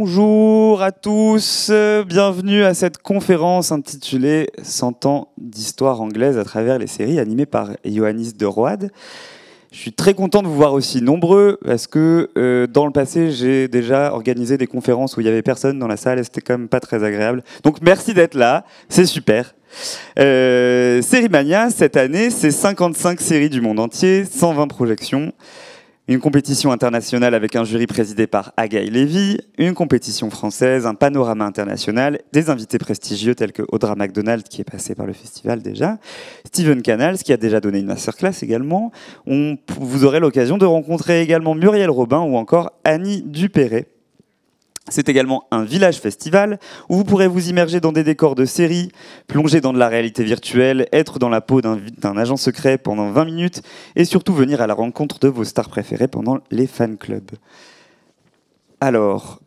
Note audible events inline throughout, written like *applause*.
Bonjour à tous, bienvenue à cette conférence intitulée 100 ans d'histoire anglaise à travers les séries animées par Ioannis de Roade. Je suis très content de vous voir aussi nombreux parce que euh, dans le passé, j'ai déjà organisé des conférences où il n'y avait personne dans la salle et c'était quand même pas très agréable. Donc merci d'être là, c'est super. Euh, Série Mania, cette année, c'est 55 séries du monde entier, 120 projections. Une compétition internationale avec un jury présidé par Agaï Lévy, une compétition française, un panorama international, des invités prestigieux tels que Audra McDonald qui est passé par le festival déjà, Steven Canals qui a déjà donné une masterclass également. On, vous aurez l'occasion de rencontrer également Muriel Robin ou encore Annie Dupéré c'est également un village festival où vous pourrez vous immerger dans des décors de séries, plonger dans de la réalité virtuelle, être dans la peau d'un agent secret pendant 20 minutes et surtout venir à la rencontre de vos stars préférées pendant les fan clubs. Alors,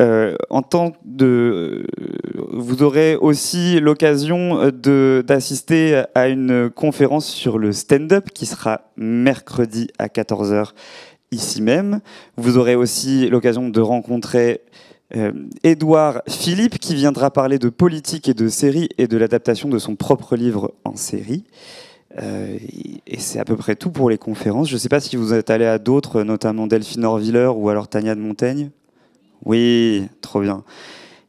euh, en tant de, euh, vous aurez aussi l'occasion euh, d'assister à une conférence sur le stand-up qui sera mercredi à 14h ici même. Vous aurez aussi l'occasion de rencontrer Edouard euh, Philippe, qui viendra parler de politique et de série et de l'adaptation de son propre livre en série. Euh, et c'est à peu près tout pour les conférences. Je ne sais pas si vous êtes allé à d'autres, notamment Delphine Orviller ou alors Tania de Montaigne. Oui, trop bien.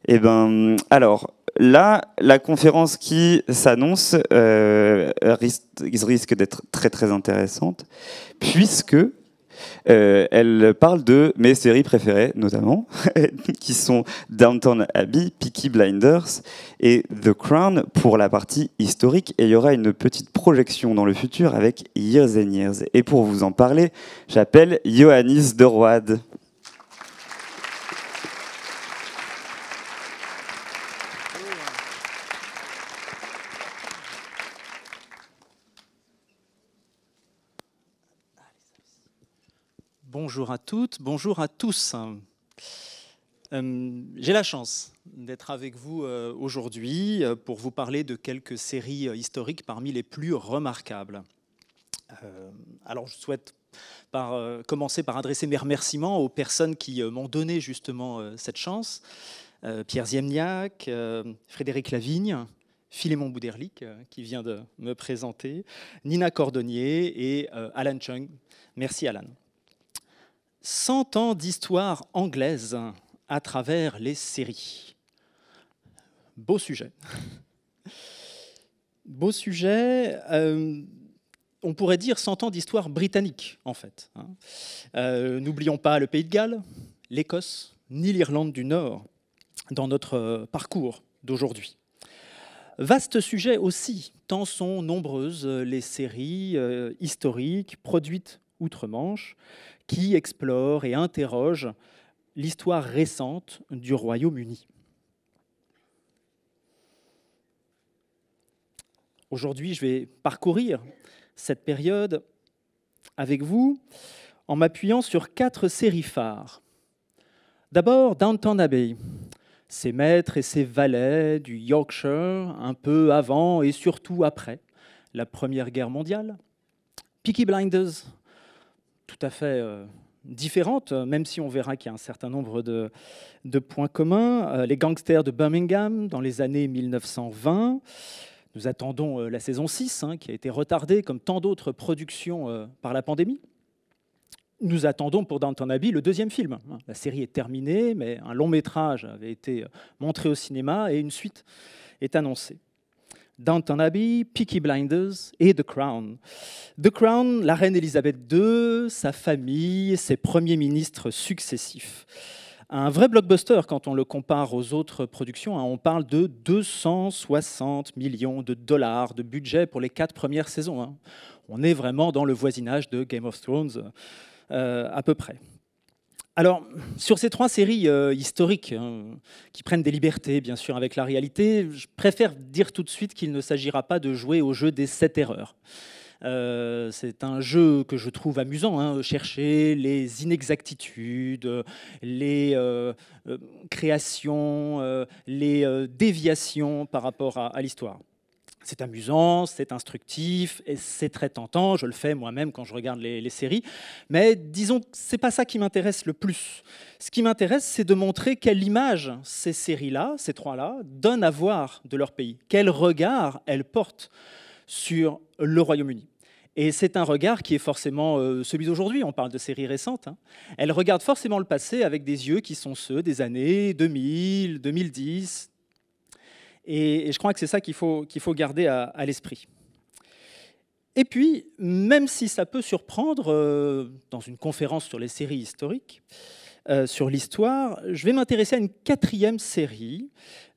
Eh ben, alors là, la conférence qui s'annonce euh, risque d'être très très intéressante, puisque euh, elle parle de mes séries préférées, notamment, *laughs* qui sont Downton Abbey, Peaky Blinders et The Crown pour la partie historique. Et il y aura une petite projection dans le futur avec Years and Years. Et pour vous en parler, j'appelle Johannes de Roade. Bonjour à toutes, bonjour à tous. Euh, j'ai la chance d'être avec vous euh, aujourd'hui euh, pour vous parler de quelques séries historiques parmi les plus remarquables. alors je souhaite commencer par adresser mes remerciements aux personnes qui m'ont donné justement cette chance. Pierre Ziemniak, Frédéric Lavigne, Philémon Bouderlic, qui vient de me présenter, Nina Cordonnier et Alan Chung. Merci Alan. 100 ans d'histoire anglaise à travers les séries. Beau sujet. *laughs* Beau sujet. Euh, on pourrait dire 100 ans d'histoire britannique, en fait. Hein. Euh, n'oublions pas le Pays de Galles, l'Écosse, ni l'Irlande du Nord dans notre parcours d'aujourd'hui. Vaste sujet aussi, tant sont nombreuses les séries euh, historiques produites outre-Manche qui explore et interroge l'histoire récente du Royaume-Uni. Aujourd'hui, je vais parcourir cette période avec vous en m'appuyant sur quatre séries phares. D'abord, Downton Abbey, ses maîtres et ses valets du Yorkshire, un peu avant et surtout après la Première Guerre mondiale. Peaky Blinders, tout à fait euh, différentes, euh, même si on verra qu'il y a un certain nombre de, points communs. Euh, les gangsters de Birmingham dans les années 1920. Nous attendons la saison 6, hein, qui a été retardée comme tant d'autres productions par la pandémie. Nous attendons pour Downton Abbey le deuxième film. La série est terminée, mais un long métrage avait été montré au cinéma et une suite est annoncée. Downton Abbey, Peaky Blinders et The Crown. The Crown, la reine Elisabeth II, sa famille, ses premiers ministres successifs. Un vrai blockbuster quand on le compare aux autres productions. Hein. on parle de 260 millions de dollars de budget pour les quatre premières saisons. Hein. On est vraiment dans le voisinage de Game of Thrones, euh, à peu près. Alors, sur ces trois séries euh, historiques, hein, qui prennent des libertés, bien sûr, avec la réalité, je préfère dire tout de suite qu'il ne s'agira pas de jouer au jeu des sept erreurs. Euh, c'est un jeu que je trouve amusant, hein, chercher les inexactitudes, les euh, créations, les déviations par rapport à l'histoire c'est amusant, c'est instructif, et c'est très tentant. Je le fais moi-même quand je regarde les, séries. Mais disons c'est pas ça qui m'intéresse le plus. Ce qui m'intéresse, c'est de montrer quelle image ces séries-là, ces trois-là, donnent à voir de leur pays, quel regard elles portent sur le Royaume-Uni. Et c'est un regard qui est forcément euh, celui d'aujourd'hui. On parle de séries récentes. Hein. Elles regardent forcément le passé avec des yeux qui sont ceux des années 2000, 2010, et, je crois que c'est ça qu'il faut, faut garder à, l'esprit. Et puis, même si ça peut surprendre euh, dans une conférence sur les séries historiques, euh, sur l'histoire, je vais m'intéresser à une quatrième série,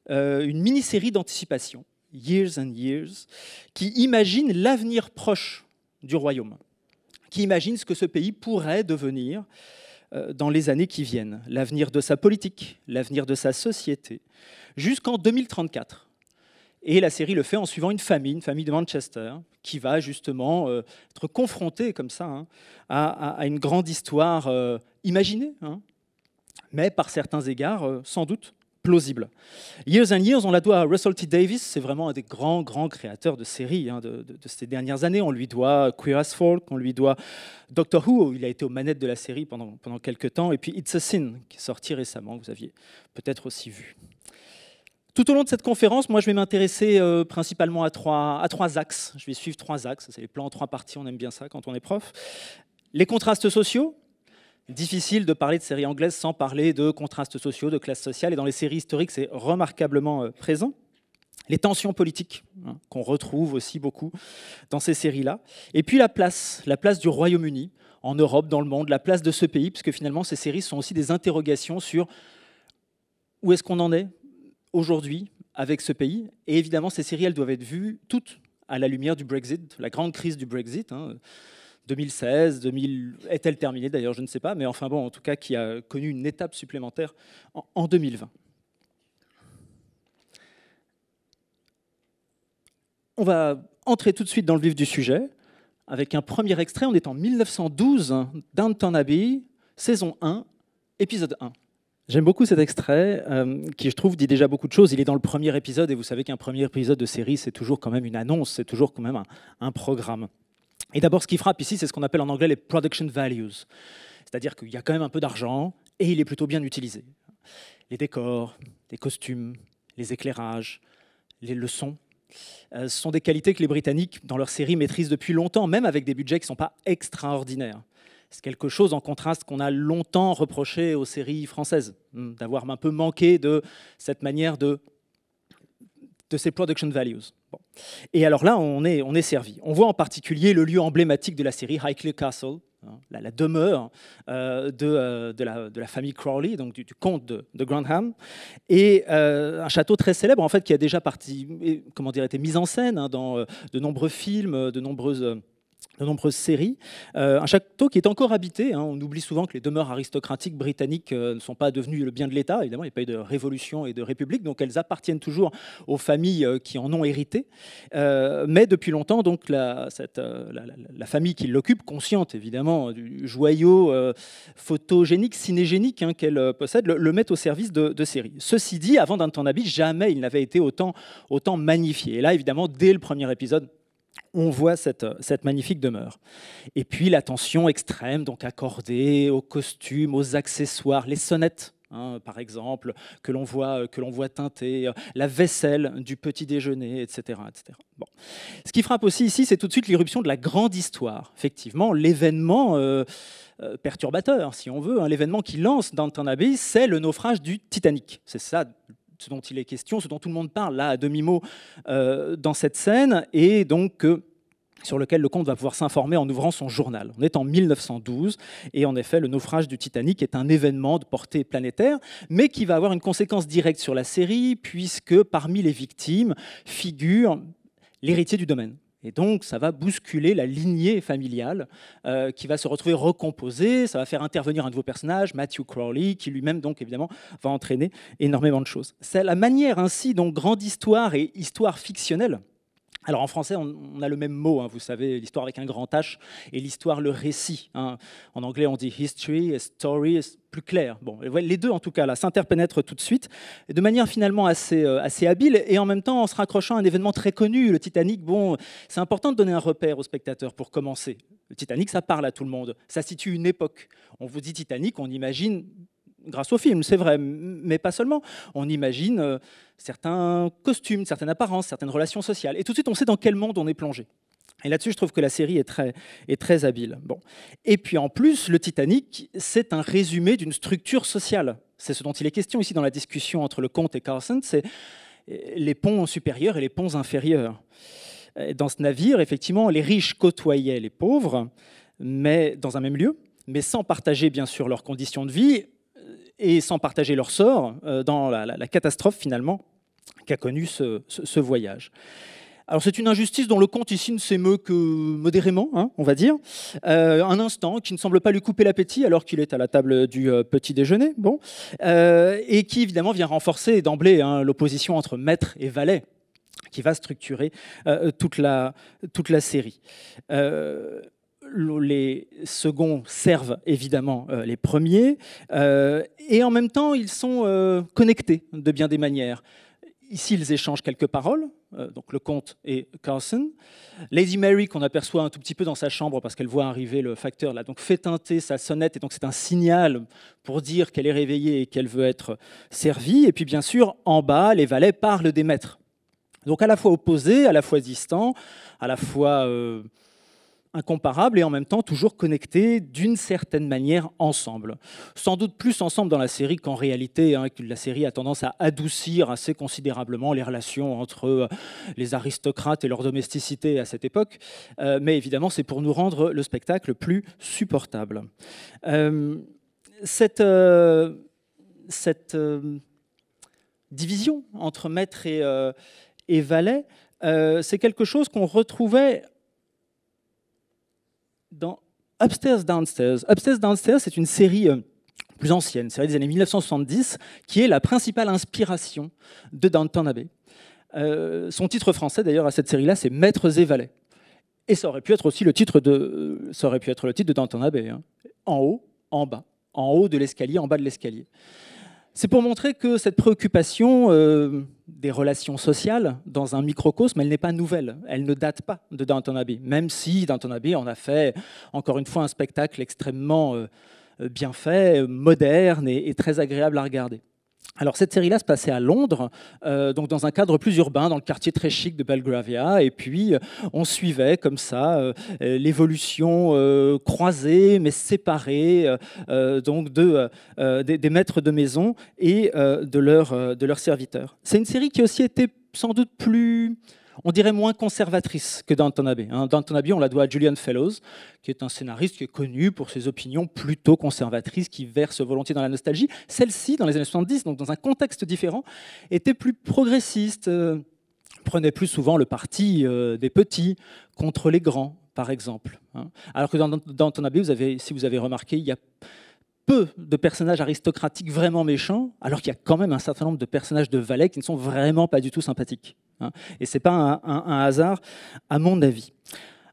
euh, une mini-série d'anticipation, Years and Years, qui imagine l'avenir proche du royaume, qui imagine ce que ce pays pourrait devenir euh, dans les années qui viennent, l'avenir de sa politique, l'avenir de sa société, jusqu'en 2034. Et la série le fait en suivant une famille, une famille de Manchester, qui va justement euh, être confrontée comme ça hein, à, une grande histoire euh, imaginée, hein. mais par certains égards sans doute plausible. Years and Years, on la doit à Russell T. Davis, c'est vraiment un des grands, grands créateurs de séries hein, de, ces dernières années. On lui doit Queer as Folk, on lui doit Doctor Who, il a été aux manettes de la série pendant, pendant quelques temps, et puis It's a Sin, qui est sorti récemment, que vous aviez peut-être aussi vu. Tout au long de cette conférence, moi, je vais m'intéresser euh, principalement à trois, à trois axes. Je vais suivre trois axes. C'est les plans en trois parties, on aime bien ça quand on est prof. Les contrastes sociaux, difficile de parler de séries anglaises sans parler de contrastes sociaux, de classes sociales, et dans les séries historiques, c'est remarquablement euh, présent. Les tensions politiques, hein, qu'on retrouve aussi beaucoup dans ces séries-là. Et puis la place, la place du Royaume-Uni en Europe, dans le monde, la place de ce pays, puisque finalement ces séries sont aussi des interrogations sur où est-ce qu'on en est aujourd'hui avec ce pays. Et évidemment, ces séries, elles doivent être vues toutes à la lumière du Brexit, la grande crise du Brexit. Hein. 2016, est-elle terminée d'ailleurs, je ne sais pas, mais enfin bon, en tout cas, qui a connu une étape supplémentaire en, 2020. On va entrer tout de suite dans le vif du sujet avec un premier extrait. On est en 1912, Downton Abbey, saison 1, épisode 1. J'aime beaucoup cet extrait euh, qui, je trouve, dit déjà beaucoup de choses. Il est dans le premier épisode et vous savez qu'un premier épisode de série, c'est toujours quand même une annonce, c'est toujours quand même un programme. Et d'abord, ce qui frappe ici, c'est ce qu'on appelle en anglais les production values. C'est-à-dire qu'il y a quand même un peu d'argent et il est plutôt bien utilisé. Les décors, les costumes, les éclairages, les leçons ce euh, sont des qualités que les Britanniques, dans leur série, maîtrisent depuis longtemps, même avec des budgets qui ne sont pas extraordinaires. C'est quelque chose en contraste qu'on a longtemps reproché aux séries françaises, hum, d'avoir un peu manqué de cette manière de de ses production values. Et alors là, on est, on est servi. On voit en particulier le lieu emblématique de la série, Highclere Castle, hein, la, demeure euh, de, euh, de, la, famille Crawley, donc du, comte de, de, et euh, un château très célèbre en fait qui a déjà parti, comment dire, été mis en scène hein, dans de nombreux films, de nombreuses de nombreuses séries. Euh, un château qui est encore habité. Hein. On oublie souvent que les demeures aristocratiques britanniques euh, ne sont pas devenues le bien de l'État. Évidemment, il n'y a pas eu de révolution et de république, donc elles appartiennent toujours aux familles euh, qui en ont hérité. mais depuis longtemps, donc la, la, famille qui l'occupe, consciente évidemment du joyau photogénique, cinégénique hein, qu'elle possède, le, met au service de, séries. Ceci dit, avant d'un temps habit, jamais il n'avait été autant, autant magnifié. Et là, évidemment, dès le premier épisode, on voit cette, magnifique demeure. Et puis l'attention extrême, donc accordée aux costumes, aux accessoires, les sonnettes hein, par exemple, que l'on voit, euh, teinter, euh, la vaisselle du petit déjeuner, etc. etc. Bon. Ce qui frappe aussi ici, c'est tout de suite l'irruption de la grande histoire, effectivement, l'événement euh, perturbateur, si on veut, hein, l'événement qui lance Downton Abbey, c'est le naufrage du Titanic. C'est ça ce dont il est question, ce dont tout le monde parle là à demi-mot euh, dans cette scène, et donc sur lequel le comte va pouvoir s'informer en ouvrant son journal. On est en 1912, et en effet, le naufrage du Titanic est un événement de portée planétaire, mais qui va avoir une conséquence directe sur la série, puisque parmi les victimes figure l'héritier du domaine, et donc, ça va bousculer la lignée familiale euh, qui va se retrouver recomposée. Ça va faire intervenir un nouveau personnage, Matthew Crowley, qui lui-même, donc évidemment, va entraîner énormément de choses. C'est la manière ainsi dont grande histoire et histoire fictionnelle alors en français, on, a le même mot, hein, vous savez, l'histoire avec un grand H, et l'histoire, le récit. Hein. En anglais, on dit history, et story, plus clair. Bon, les deux en tout cas là s'interpénètrent tout de suite, de manière finalement assez, euh, assez habile et en même temps en se raccrochant à un événement très connu, le Titanic. Bon, c'est important de donner un repère aux spectateurs pour commencer. Le Titanic, ça parle à tout le monde, ça situe une époque. On vous dit Titanic, on imagine grâce au film, c'est vrai, mais pas seulement. On imagine euh, certains costumes, certaines apparences, certaines relations sociales. Et tout de suite, on sait dans quel monde on est plongé. Et là-dessus, je trouve que la série est très, est très habile. Bon. Et puis en plus, le Titanic, c'est un résumé d'une structure sociale. C'est ce dont il est question ici dans la discussion entre le comte et Carson, c'est euh, les ponts supérieurs et les ponts inférieurs. Dans ce navire, effectivement, les riches côtoyaient les pauvres, mais dans un même lieu, mais sans partager bien sûr leurs conditions de vie, et sans partager leur sort euh, dans la, catastrophe finalement qu'a connue ce, voyage. Alors c'est une injustice dont le comte ici ne s'émeut que modérément, hein, on va dire, euh, un instant qui ne semble pas lui couper l'appétit alors qu'il est à la table du euh, petit déjeuner, bon, et qui évidemment vient renforcer d'emblée hein, l'opposition entre maître et valet qui va structurer toute la série les seconds servent évidemment euh, les premiers, euh, et en même temps, ils sont euh, connectés de bien des manières. Ici, ils échangent quelques paroles, donc le comte et Carson. Lady Mary, qu'on aperçoit un tout petit peu dans sa chambre parce qu'elle voit arriver le facteur, là, donc fait teinter sa sonnette, et donc c'est un signal pour dire qu'elle est réveillée et qu'elle veut être servie. Et puis, bien sûr, en bas, les valets parlent des maîtres. Donc à la fois opposés, à la fois distants, à la fois incomparables et en même temps toujours connectés d'une certaine manière ensemble. Sans doute plus ensemble dans la série qu'en réalité, hein, la série a tendance à adoucir assez considérablement les relations entre euh, les aristocrates et leur domesticité à cette époque, euh, mais évidemment c'est pour nous rendre le spectacle plus supportable. Euh, cette, cette division entre maître et, et valet, c'est quelque chose qu'on retrouvait dans Upstairs Downstairs. Upstairs Downstairs, c'est une série euh, plus ancienne, série des années 1970, qui est la principale inspiration de Downton Abbey. Euh, son titre français, d'ailleurs, à cette série-là, c'est Maîtres et valets. Et ça aurait pu être aussi le titre de, euh, ça aurait pu être le titre de Downton Abbey. Hein. En haut, en bas. En haut de l'escalier, en bas de l'escalier. C'est pour montrer que cette préoccupation euh, des relations sociales dans un microcosme, elle n'est pas nouvelle, elle ne date pas de Danton Abbey, même si Danton Abbey en a fait, encore une fois, un spectacle extrêmement euh, euh, bien fait, moderne et très agréable à regarder. Alors cette série-là se passait à Londres, euh, donc dans un cadre plus urbain, dans le quartier très chic de Belgravia, et puis euh, on suivait comme ça euh, l'évolution croisée mais séparée donc de, des, maîtres de maison et de leurs de serviteurs. C'est une série qui aussi était sans doute plus on dirait moins conservatrice que d'Anton Abbey. Hein. D'Anton Abbey, on la doit à Julian Fellows, qui est un scénariste connu pour ses opinions plutôt conservatrices, qui verse volontiers dans la nostalgie. Celle-ci, dans les années 70, donc dans un contexte différent, était plus progressiste, euh, prenait plus souvent le parti euh, des petits contre les grands, par exemple. Hein. Alors que dans ton Abbey, vous avez, si vous avez remarqué, il y a peu de personnages aristocratiques vraiment méchants, alors qu'il y a quand même un certain nombre de personnages de valets qui ne sont vraiment pas du tout sympathiques. Hein. Et ce n'est pas un, hasard, à mon avis.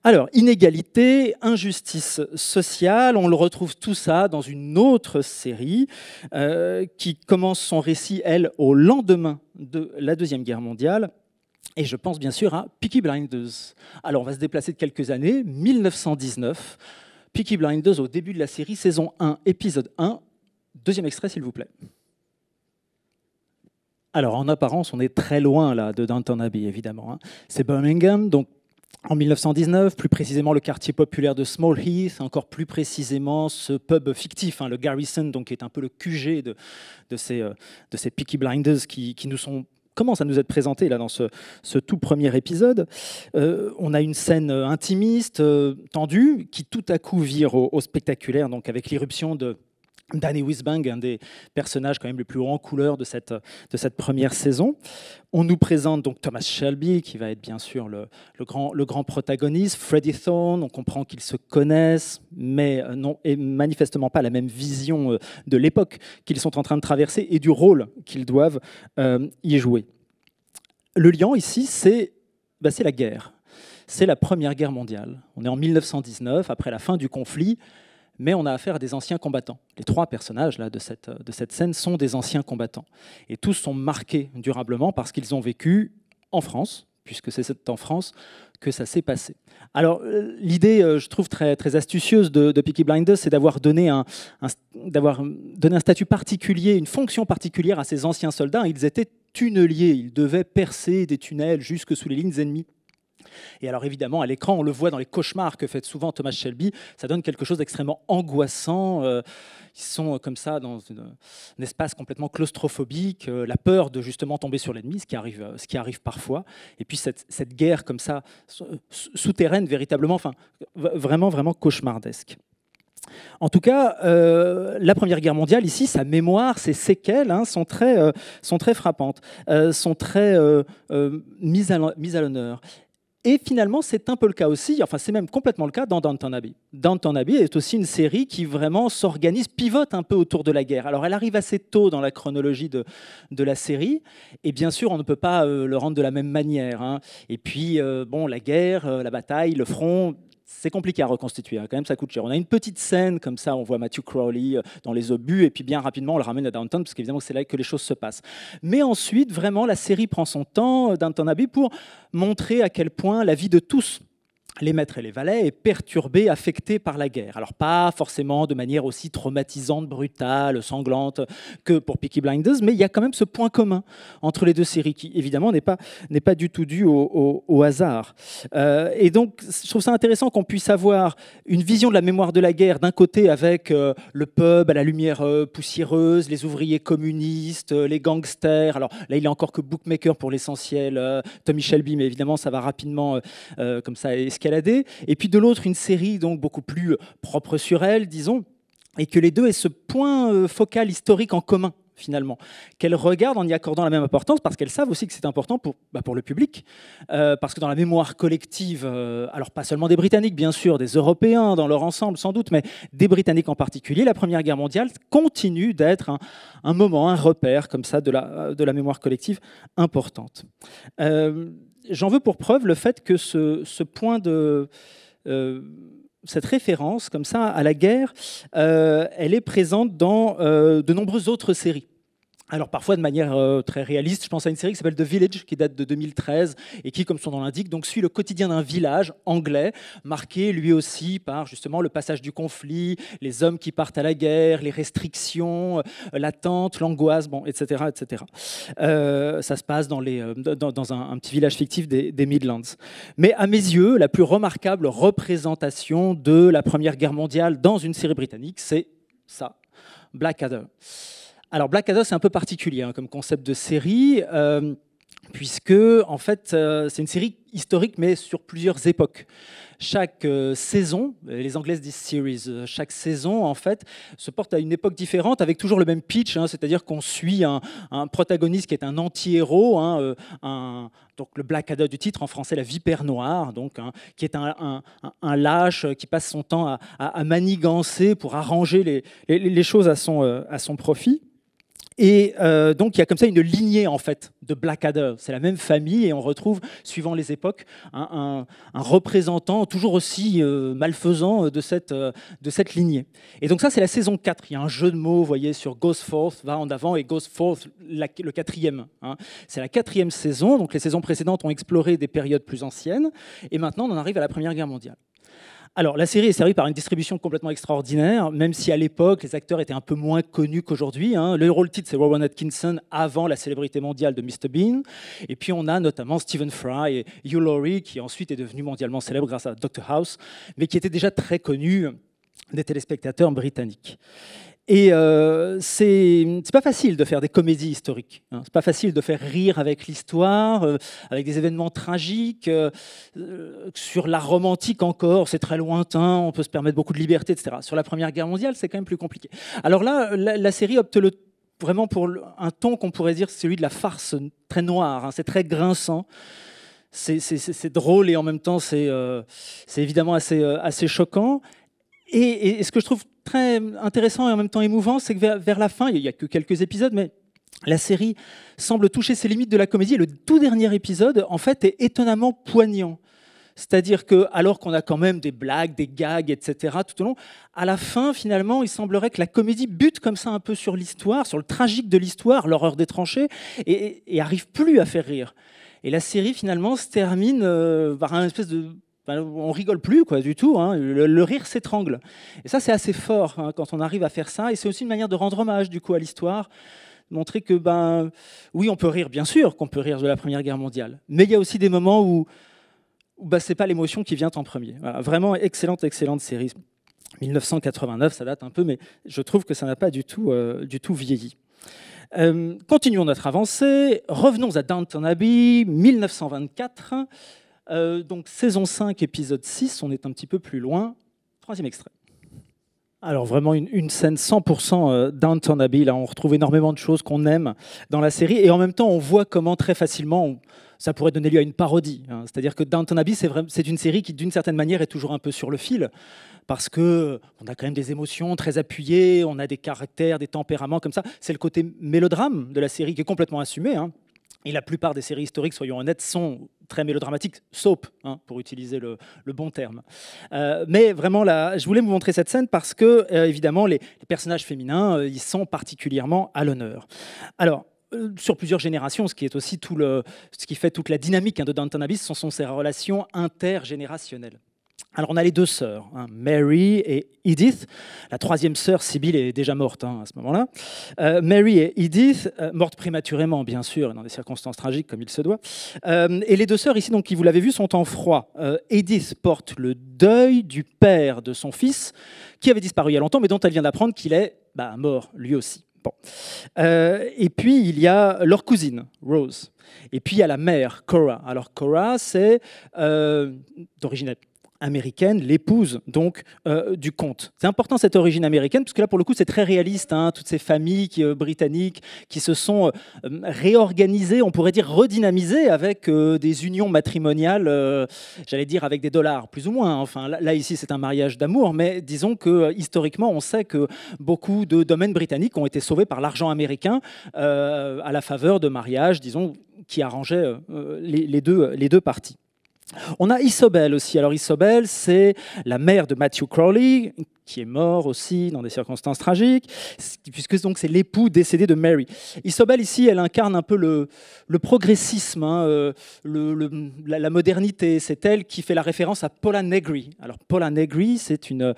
Alors, inégalité, injustice sociale, on le retrouve tout ça dans une autre série euh, qui commence son récit, elle, au lendemain de la Deuxième Guerre mondiale. Et je pense bien sûr à Peaky Blinders. Alors, on va se déplacer de quelques années, 1919 Peaky Blinders au début de la série, saison 1, épisode 1. Deuxième extrait, s'il vous plaît. Alors, en apparence, on est très loin là de Downton Abbey, évidemment. Hein. C'est Birmingham, donc en 1919, plus précisément le quartier populaire de Small Heath, encore plus précisément ce pub fictif, hein, le Garrison, donc, qui est un peu le QG de, ces, euh, de Peaky Blinders qui nous sont Comment ça nous est présenté là dans ce, tout premier épisode. Euh, on a une scène euh, intimiste, euh, tendue, qui tout à coup vire au spectaculaire, donc avec l'irruption de Danny Wisbang, un des personnages quand même les plus en couleur de cette, de cette première saison. On nous présente donc Thomas Shelby, qui va être bien sûr le, grand, le grand protagoniste, Freddy Thorne, on comprend qu'ils se connaissent, mais euh, non, manifestement pas la même vision euh, de l'époque qu'ils sont en train de traverser et du rôle qu'ils doivent euh, y jouer. Le lien ici, bah, c'est la guerre. C'est la Première Guerre mondiale. On est en 1919, après la fin du conflit mais on a affaire à des anciens combattants. Les trois personnages là, de, cette, de cette scène sont des anciens combattants. Et tous sont marqués durablement parce qu'ils ont vécu en France, puisque c'est en France que ça s'est passé. Alors, euh, l'idée, euh, je trouve, très, très astucieuse de, de Peaky Blinders, c'est d'avoir donné un, d'avoir donné un statut particulier, une fonction particulière à ces anciens soldats. Ils étaient tunneliers, ils devaient percer des tunnels jusque sous les lignes ennemies. Et alors évidemment, à l'écran, on le voit dans les cauchemars que fait souvent Thomas Shelby, ça donne quelque chose d'extrêmement angoissant. Euh, ils sont euh, comme ça dans un espace complètement claustrophobique, euh, la peur de justement tomber sur l'ennemi, ce, qui arrive, ce qui arrive parfois. Et puis cette, guerre comme ça, souterraine véritablement, enfin vraiment, vraiment cauchemardesque. En tout cas, la Première Guerre mondiale, ici, sa mémoire, ses séquelles hein, sont, très, sont très frappantes, sont très mises à l'honneur. Et finalement, c'est un peu le cas aussi, enfin c'est même complètement le cas dans Downton Abbey. Downton Abbey est aussi une série qui vraiment s'organise, pivote un peu autour de la guerre. Alors elle arrive assez tôt dans la chronologie de, la série, et bien sûr on ne peut pas euh, le rendre de la même manière. Hein. Et puis, euh, bon, la guerre, euh, la bataille, le front, c'est compliqué à reconstituer, hein, quand même ça coûte cher. On a une petite scène comme ça, on voit Matthew Crowley euh, dans les obus, et puis bien rapidement on le ramène à Downton, parce qu'évidemment c'est là que les choses se passent. Mais ensuite, vraiment, la série prend son temps, euh, Downton Abbey, pour montrer à quel point la vie de tous les maîtres et les valets est perturbé, affecté par la guerre. Alors pas forcément de manière aussi traumatisante, brutale, sanglante que pour Peaky Blinders, mais il y a quand même ce point commun entre les deux séries qui évidemment n'est pas, n'est pas du tout dû au, hasard. Euh, et donc je trouve ça intéressant qu'on puisse avoir une vision de la mémoire de la guerre d'un côté avec euh, le pub à la lumière euh, poussiéreuse, les ouvriers communistes, les gangsters. Alors là il est encore que bookmaker pour l'essentiel, Tommy Shelby, mais évidemment ça va rapidement comme ça escalader et puis de l'autre une série donc beaucoup plus euh, propre sur elle, disons, et que les deux aient ce point euh, focal historique en commun finalement, qu'elles regardent en y accordant la même importance, parce qu'elles savent aussi que c'est important pour, bah, pour le public, euh, parce que dans la mémoire collective, alors pas seulement des Britanniques bien sûr, des Européens dans leur ensemble sans doute, mais des Britanniques en particulier, la Première Guerre mondiale continue d'être un, moment, un repère comme ça de la, de la mémoire collective importante. J'en veux pour preuve le fait que ce, point de... Euh, cette référence comme ça à la guerre, euh, elle est présente dans euh, de nombreuses autres séries. Alors parfois de manière euh, très réaliste, je pense à une série qui s'appelle The Village, qui date de 2013 et qui, comme son nom l'indique, donc suit le quotidien d'un village anglais, marqué lui aussi par justement le passage du conflit, les hommes qui partent à la guerre, les restrictions, euh, l'attente, l'angoisse, etc., etc. Euh, ça se passe dans, un, petit village fictif des, des, Midlands. Mais à mes yeux, la plus remarquable représentation de la Première Guerre mondiale dans une série britannique, c'est ça, Blackadder. Alors Black c'est un peu particulier hein, comme concept de série, euh, puisque en fait, euh, c'est une série historique, mais sur plusieurs époques. Chaque euh, saison, les Anglaises disent series, chaque saison en fait se porte à une époque différente avec toujours le même pitch, hein, c'est-à-dire qu'on suit un, protagoniste qui est un anti-héros, hein, un, donc le Black Adder du titre en français, la vipère noire, donc, qui est un, lâche qui passe son temps à, manigancer pour arranger les, choses à son, à son profit. Et euh, donc il y a comme ça une lignée en fait de Blackadder. C'est la même famille et on retrouve, suivant les époques, un, représentant toujours aussi euh, malfaisant euh, de cette, lignée. Et donc ça c'est la saison 4. Il y a un jeu de mots, voyez, sur Goes Forth, va en avant, et Goes Forth, le quatrième. Hein. C'est la quatrième saison, donc les saisons précédentes ont exploré des périodes plus anciennes, et maintenant on en arrive à la Première Guerre mondiale. Alors, la série est servie par une distribution complètement extraordinaire, même si à l'époque, les acteurs étaient un peu moins connus qu'aujourd'hui. Hein. Le rôle titre, c'est Rowan Atkinson, avant la célébrité mondiale de Mr. Bean. Et puis, on a notamment Stephen Fry et Hugh Laurie, qui ensuite est devenu mondialement célèbre grâce à Doctor House, mais qui était déjà très connu des téléspectateurs britanniques. Et euh, c'est pas facile de faire des comédies historiques. Hein. C'est pas facile de faire rire avec l'histoire, euh, avec des événements tragiques. Euh, euh, sur la romantique encore, c'est très lointain, on peut se permettre beaucoup de liberté, etc. Sur la Première Guerre mondiale, c'est quand même plus compliqué. Alors là, la, série opte le, vraiment pour un ton qu'on pourrait dire celui de la farce très noire. Hein. C'est très grinçant. C'est drôle et en même temps, c'est évidemment assez, assez choquant. Et, ce que je trouve très intéressant et en même temps émouvant, c'est que vers, la fin, il n'y a que quelques épisodes, mais la série semble toucher ses limites de la comédie. Et le tout dernier épisode, en fait, est étonnamment poignant. C'est-à-dire que, alors qu'on a quand même des blagues, des gags, etc., tout au long, à la fin, finalement, il semblerait que la comédie bute comme ça un peu sur l'histoire, sur le tragique de l'histoire, l'horreur des tranchées, et, arrive plus à faire rire. Et la série, finalement, se termine euh, par un espèce de on on rigole plus, quoi, du tout. Hein. Le, rire s'étrangle. Et ça, c'est assez fort hein, quand on arrive à faire ça. Et c'est aussi une manière de rendre hommage, du coup, à l'histoire montrer que, ben, oui, on peut rire, bien sûr qu'on peut rire de la Première Guerre mondiale, mais il y a aussi des moments où, où ben, c'est pas l'émotion qui vient en premier. vraiment excellente, excellente série. 1989, ça date un peu, mais je trouve que ça n'a pas du tout, euh, du tout vieilli. Euh, continuons notre avancée, revenons à Downton Abbey, 1924. Euh, donc saison 5, épisode 6, on est un petit peu plus loin. Troisième extrait. Alors vraiment une, scène 100% Downton Abbey. Là, on retrouve énormément de choses qu'on aime dans la série et en même temps, on voit comment très facilement ça pourrait donner lieu à une parodie. Hein. C'est-à-dire que Downton Abbey, c'est une série qui, d'une certaine manière, est toujours un peu sur le fil parce qu'on a quand même des émotions très appuyées, on a des caractères, des tempéraments comme ça. C'est le côté mélodrame de la série qui est complètement assumé. Hein. Et la plupart des séries historiques, soyons honnêtes, sont très mélodramatiques, soap, hein, pour utiliser le, bon terme. Euh, mais vraiment, je voulais vous montrer cette scène parce que, euh, évidemment, les, personnages féminins, y euh, ils sont particulièrement à l'honneur. Alors, sur plusieurs générations, ce qui est aussi tout le, ce qui fait toute la dynamique hein, de Downton Abbey, ce sont ces relations intergénérationnelles. Alors on a les deux sœurs, hein, Mary et Edith. La troisième sœur, Sibyl, est déjà morte hein, à ce moment-là. Euh, Mary et Edith, euh, mortes prématurément, bien sûr, dans des circonstances tragiques comme il se doit. Euh, et les deux sœurs ici, donc, qui vous l'avez vu, sont en froid. Edith porte le deuil du père de son fils, qui avait disparu il y a longtemps, mais dont elle vient d'apprendre qu'il est bah, mort lui aussi. Bon. et puis, il y a leur cousine, Rose. Et puis, il y a la mère, Cora. Alors, Cora, c'est d'origine américaine, l'épouse donc euh, du comte. C'est important cette origine américaine, parce que là pour le coup c'est très réaliste, hein. toutes ces familles euh, britanniques qui se sont euh, réorganisées, on pourrait dire redynamisées avec des unions matrimoniales, j'allais dire avec des dollars plus ou moins, hein. enfin là, ici c'est un mariage d'amour, mais disons que historiquement on sait que beaucoup de domaines britanniques ont été sauvés par l'argent américain à la faveur de mariages, disons, qui arrangeaient les deux parties. On a Isobel aussi. Alors Isobel, c'est la mère de Matthew Crowley, qui est mort aussi dans des circonstances tragiques, puisque donc c'est l'époux décédé de Mary. Isobel ici, elle incarne un peu le, progressisme, hein, euh, la, modernité. C'est elle qui fait la référence à Paula Negri. Alors Paula Negri, c'est une euh,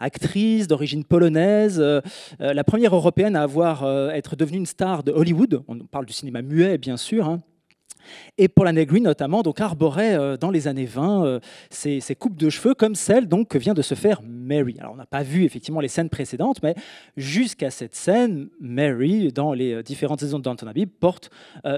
actrice d'origine polonaise, euh, la première européenne à avoir être devenue une star de Hollywood. On parle du cinéma muet, bien sûr. Hein et pour la Green notamment donc arborait euh, dans les années 20 euh, ces ses, coupes de cheveux comme celle donc que vient de se faire Mary. Alors on n'a pas vu effectivement les scènes précédentes, mais jusqu'à cette scène, Mary dans les euh, différentes saisons de Downton porte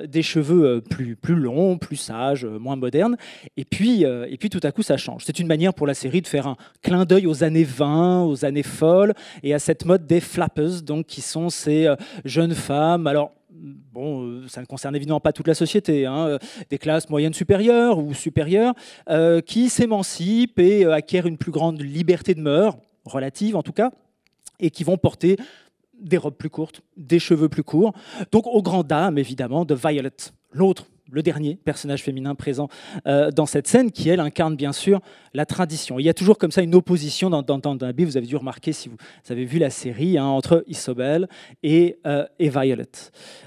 des cheveux plus plus longs, plus sages, moins modernes. Et puis et puis tout à coup ça change. C'est une manière pour la série de faire un clin d'œil aux années 20, aux années folles et à cette mode des flappers donc qui sont ces jeunes femmes. Alors bon, euh, ça ne concerne évidemment pas toute la société, hein, euh, des classes moyennes supérieures ou supérieures, euh, qui s'émancipent et acquièrent une plus grande liberté de mœurs, relative en tout cas, et qui vont porter des robes plus courtes, des cheveux plus courts, donc aux grandes dames évidemment de Violet, l'autre le dernier personnage féminin présent euh, dans cette scène, qui elle incarne bien sûr la tradition. il y a toujours comme ça une opposition dans, dans, dans vous avez dû remarquer si vous avez vu la série, hein, entre Isobel euh, et, Violet.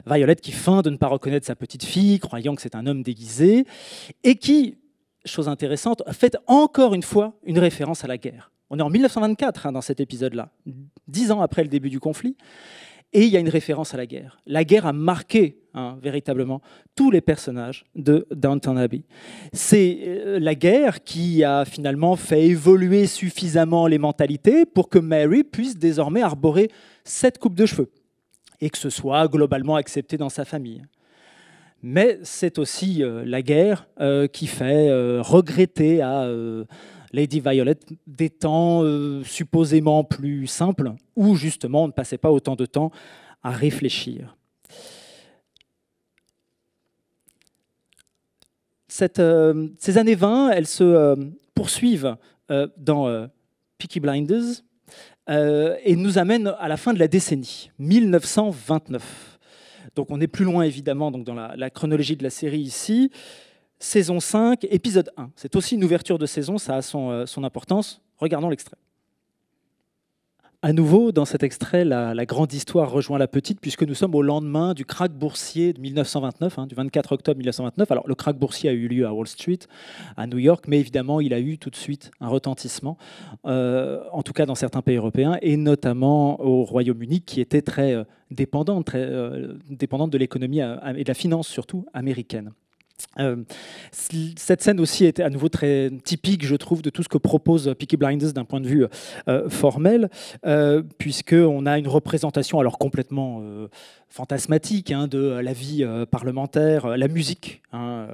Violet qui feint de ne pas reconnaître sa petite fille, croyant que c'est un homme déguisé, et qui, chose intéressante, fait encore une fois une référence à la guerre. On est en 1924 hein, dans cet épisode-là, dix ans après le début du conflit. Et il y a une référence à la guerre. La guerre a marqué hein, véritablement tous les personnages de Downton Abbey. C'est euh, la guerre qui a finalement fait évoluer suffisamment les mentalités pour que Mary puisse désormais arborer cette coupe de cheveux et que ce soit globalement accepté dans sa famille. Mais c'est aussi euh, la guerre euh, qui fait regretter à Lady Violet des temps euh, supposément plus simples, où justement on ne passait pas autant de temps à réfléchir. Euh, ces années 20, elles se euh, poursuivent dans Peaky Blinders et nous amènent à la fin de la décennie, 1929. Donc on est plus loin évidemment donc dans la chronologie de la série ici saison 5, épisode 1. C'est aussi une ouverture de saison, ça a son, euh, importance. Regardons l'extrait. À nouveau, dans cet extrait, la, grande histoire rejoint la petite, puisque nous sommes au lendemain du krach boursier de 1929, hein, du 24 octobre 1929. Alors, le krach boursier a eu lieu à Wall Street, à New York, mais évidemment, il a eu tout de suite un retentissement, euh, en tout cas dans certains pays européens, et notamment au Royaume-Uni, qui était très euh, dépendant très, dépendante de l'économie et de la finance surtout américaine. Euh, cette scène aussi est à nouveau très typique, je trouve, de tout ce que propose Peaky Blinders d'un point de vue euh, formel, euh, puisque puisqu'on a une représentation alors complètement fantasmatique hein, de la vie parlementaire, la musique. Hein,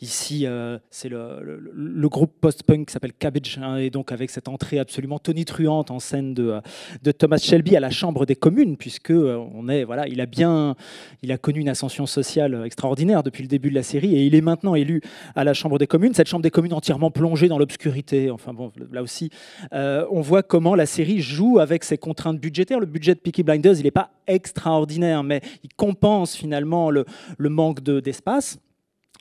ici, c'est le, groupe post-punk qui s'appelle Cabbage, hein, et donc avec cette entrée absolument tonitruante en scène de, de Thomas Shelby à la Chambre des communes, puisque on est, voilà, il a bien, il a connu une ascension sociale extraordinaire depuis le début de la série et il est maintenant élu à la Chambre des communes. Cette Chambre des communes entièrement plongée dans l'obscurité. Enfin bon, là aussi, euh, on voit comment la série joue avec ses contraintes budgétaires. Le budget de Peaky Blinders, il n'est pas extraordinaire, mais il compense finalement le, manque d'espace.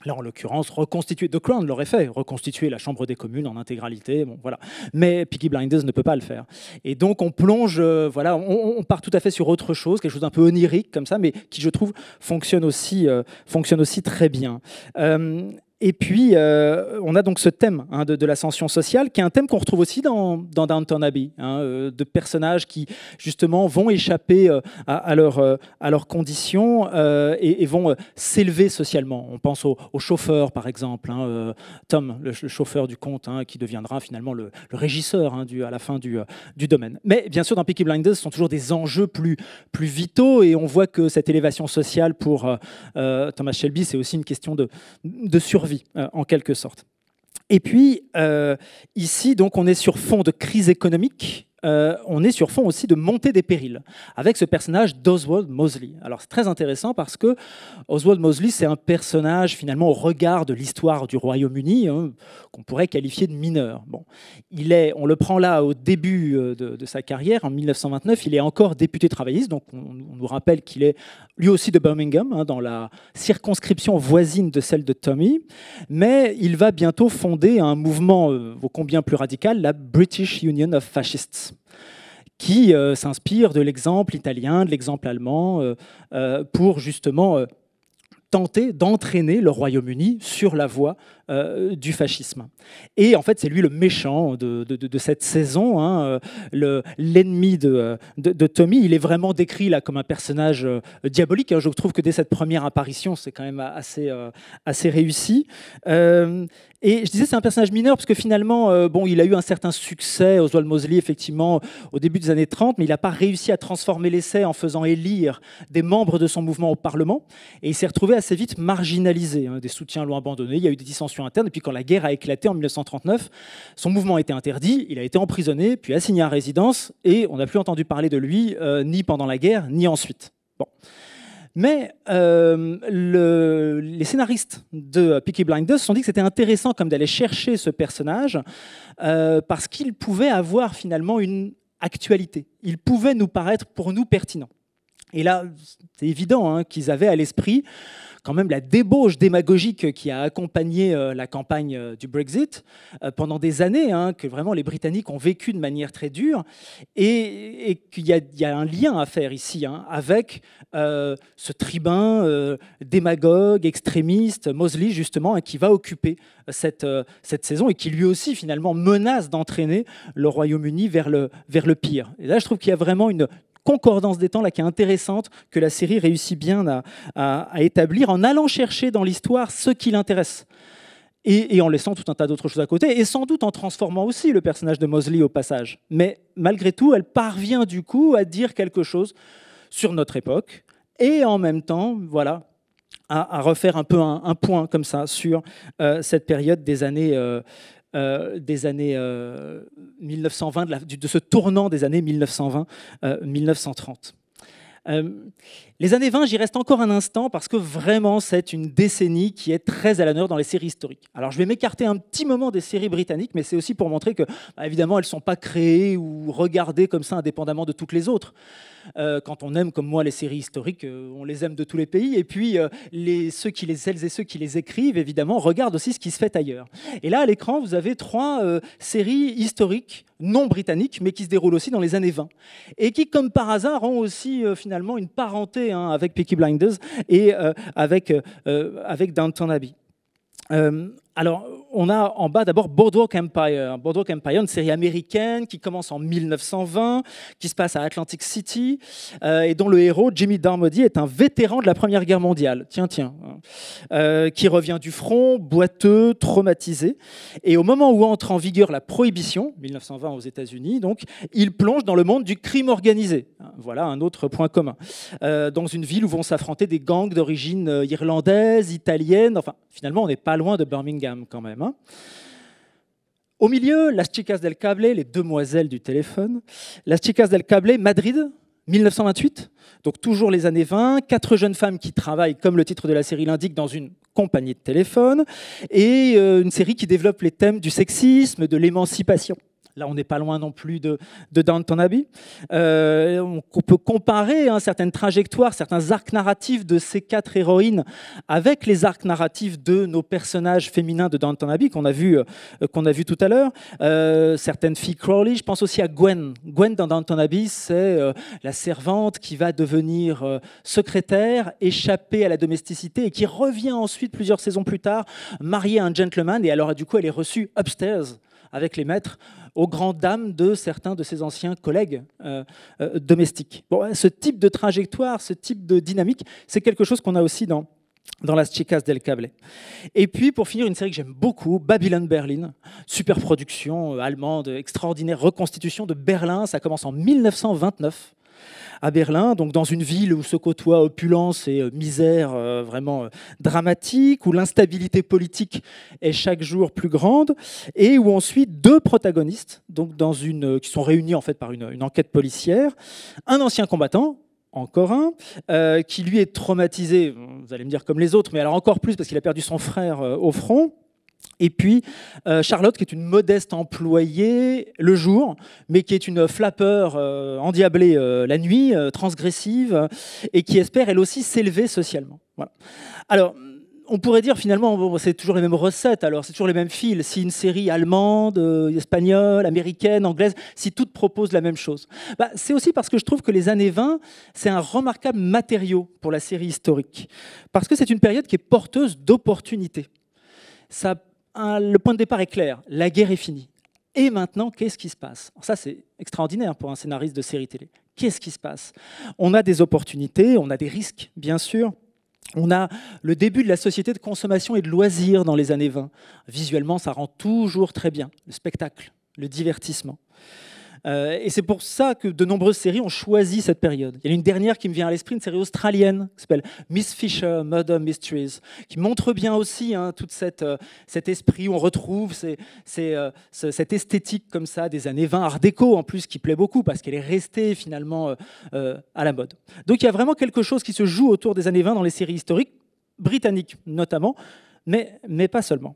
Là, en l'occurrence, reconstituer The Crown l'aurait fait, reconstituer la Chambre des communes en intégralité, bon, voilà. Mais Piggy Blinders ne peut pas le faire. Et donc, on plonge, euh, voilà, on, part tout à fait sur autre chose, quelque chose d'un peu onirique comme ça, mais qui, je trouve, fonctionne aussi, euh, fonctionne aussi très bien. Euh, et puis, euh, on a donc ce thème hein, de, l'ascension sociale, qui est un thème qu'on retrouve aussi dans, dans Downton Abbey, hein, euh, de personnages qui, justement, vont échapper euh, à, leurs conditions et, vont s'élever socialement. On pense au, chauffeur, par exemple, hein, Tom, le, chauffeur du comte, qui deviendra finalement le, régisseur à la fin du, du, domaine. Mais bien sûr, dans Peaky Blinders, ce sont toujours des enjeux plus, plus vitaux, et on voit que cette élévation sociale pour Thomas Shelby, c'est aussi une question de, de survie vie, euh, en quelque sorte. Et puis, euh, ici, donc, on est sur fond de crise économique euh, on est sur fond aussi de monter des périls, avec ce personnage d'Oswald Mosley. Alors c'est très intéressant parce que Oswald Mosley, c'est un personnage finalement au regard de l'histoire du Royaume-Uni hein, qu'on pourrait qualifier de mineur. est, on le prend là au début euh, de, sa carrière, en 1929, il est encore député travailliste, donc on, nous rappelle qu'il est lui aussi de Birmingham, hein, dans la circonscription voisine de celle de Tommy, mais il va bientôt fonder un mouvement euh, combien plus radical, la British Union of Fascists qui euh, s'inspire de l'exemple italien, de l'exemple allemand, euh, euh, pour justement tenter d'entraîner le Royaume-Uni sur la voie euh, du fascisme. Et en fait, c'est lui le méchant de, de, cette saison, hein, euh, l'ennemi euh, de, de, Tommy. Il est vraiment décrit là comme un personnage diabolique. Hein. Je trouve que dès cette première apparition, c'est quand même assez, assez réussi. Et je disais c'est un personnage mineur parce que finalement, bon, il a eu un certain succès, Oswald Mosley, effectivement, au début des années 30, mais il n'a pas réussi à transformer l'essai en faisant élire des membres de son mouvement au Parlement. Et il s'est retrouvé assez vite marginalisé, hein, des soutiens l'ont abandonné, il y a eu des dissensions interne, Et puis quand la guerre a éclaté en 1939, son mouvement a été interdit, il a été emprisonné, puis assigné à résidence, et on n'a plus entendu parler de lui euh, ni pendant la guerre, ni ensuite. Bon. Mais euh, les scénaristes de Peaky Blinders se sont dit que c'était intéressant comme d'aller chercher ce personnage euh, parce qu'il pouvait avoir finalement une actualité. Il pouvait nous paraître pour nous pertinent. Et là, c'est évident hein, qu'ils avaient à l'esprit quand même la débauche démagogique qui a accompagné euh, la campagne euh, du Brexit euh, pendant des années, hein, que vraiment les Britanniques ont vécu de manière très dure, et, qu'il y, a un lien à faire ici hein, avec ce tribun démagogue, extrémiste, Mosley justement, qui va occuper cette, cette saison et qui lui aussi finalement menace d'entraîner le Royaume-Uni vers le, vers le pire. Et là, je trouve qu'il y a vraiment une, concordance des temps là qui est intéressante, que la série réussit bien à, établir en allant chercher dans l'histoire ce qui l'intéresse. Et, en laissant tout un tas d'autres choses à côté, et sans doute en transformant aussi le personnage de Mosley au passage. Mais malgré tout, elle parvient du coup à dire quelque chose sur notre époque, et en même temps, voilà, à, refaire un peu un, point comme ça sur euh, cette période des années, euh, euh, des années 1920, euh, de, ce tournant des années 1920-1930. Euh, les années 20, j'y reste encore un instant parce que vraiment c'est une décennie qui est très à l'honneur dans les séries historiques. Alors je vais m'écarter un petit moment des séries britanniques, mais c'est aussi pour montrer que bah, évidemment elles ne sont pas créées ou regardées comme ça indépendamment de toutes les autres. Euh, quand on aime comme moi les séries historiques, euh, on les aime de tous les pays. Et puis les, ceux qui les, celles et ceux qui les écrivent, évidemment, regardent aussi ce qui se fait ailleurs. Et là à l'écran, vous avez trois séries historiques non britannique, mais qui se déroule aussi dans les années 20, et qui, comme par hasard, ont aussi euh, finalement une parenté hein, avec Peaky Blinders et euh, avec, euh, avec Downton Abbey alors, on a en bas d'abord Boardwalk Empire. Boardwalk Empire, une série américaine qui commence en 1920, qui se passe à Atlantic City, euh, et dont le héros, Jimmy Darmody, est un vétéran de la Première Guerre mondiale. Tiens, tiens. Hein. Euh, qui revient du front, boiteux, traumatisé. Et au moment où entre en vigueur la prohibition, 1920 aux États-Unis, donc, il plonge dans le monde du crime organisé. Hein, voilà un autre point commun. Euh, dans une ville où vont s'affronter des gangs d'origine irlandaise, italienne. Enfin, finalement, on n'est pas loin de Birmingham quand même. Hein. Au milieu, Las Chicas del Cable, les demoiselles du téléphone. Las Chicas del Cable, Madrid, 1928, donc toujours les années 20, quatre jeunes femmes qui travaillent, comme le titre de la série l'indique, dans une compagnie de téléphone, et euh, une série qui développe les thèmes du sexisme, de l'émancipation Là, on n'est pas loin non plus de, Downton Abbey. Euh, on peut comparer hein, certaines trajectoires, certains arcs narratifs de ces quatre héroïnes avec les arcs narratifs de nos personnages féminins de Downton Abbey qu'on a vu, euh, qu'on a vu tout à l'heure. Euh, certaines filles Crawley, je pense aussi à Gwen. Gwen dans Downton Abbey, c'est la servante qui va devenir secrétaire, échapper à la domesticité et qui revient ensuite, plusieurs saisons plus tard, mariée à un gentleman. Et alors, du coup, elle est reçue upstairs avec les maîtres aux grandes dames de certains de ses anciens collègues euh, euh, domestiques. Bon, hein, ce type de trajectoire, ce type de dynamique, c'est quelque chose qu'on a aussi dans dans Las Chicas del Cable. Et puis, pour finir, une série que j'aime beaucoup, Babylon Berlin, super production euh, allemande, extraordinaire reconstitution de Berlin. Ça commence en 1929 à Berlin, donc dans une ville où se côtoient opulence et euh, misère euh, vraiment euh, dramatique, où l'instabilité politique est chaque jour plus grande, et où on suit deux protagonistes, donc dans une, qui sont réunis en fait par une, enquête policière, un ancien combattant, encore un, qui lui est traumatisé, vous allez me dire comme les autres, mais alors encore plus parce qu'il a perdu son frère au front, et puis, euh, Charlotte, qui est une modeste employée le jour, mais qui est une flappeur euh, endiablée euh, la nuit, transgressive, et qui espère, elle aussi, s'élever socialement. Voilà. Alors, on pourrait dire finalement, c'est toujours les mêmes recettes, alors c'est toujours les mêmes fils. Si une série allemande, espagnole, américaine, anglaise, si toutes proposent la même chose, bah, c'est aussi parce que je trouve que les années 20, c'est un remarquable matériau pour la série historique. Parce que c'est une période qui est porteuse d'opportunités. Ça le point de départ est clair, la guerre est finie. Et maintenant, qu'est-ce qui se passe Ça, c'est extraordinaire pour un scénariste de série télé. Qu'est-ce qui se passe On a des opportunités, on a des risques, bien sûr. On a le début de la société de consommation et de loisirs dans les années 20. Visuellement, ça rend toujours très bien. Le spectacle, le divertissement. Euh, et c'est pour ça que de nombreuses séries ont choisi cette période. Il y a une dernière qui me vient à l'esprit, une série australienne qui s'appelle Miss Fisher, Murder Mysteries, qui montre bien aussi hein, tout euh, cet esprit où on retrouve euh, cette esthétique comme ça des années 20, art déco en plus, qui plaît beaucoup parce qu'elle est restée finalement à la mode. Donc il y a vraiment quelque chose qui se joue autour des années 20 dans les séries historiques, britanniques notamment, mais, mais pas seulement.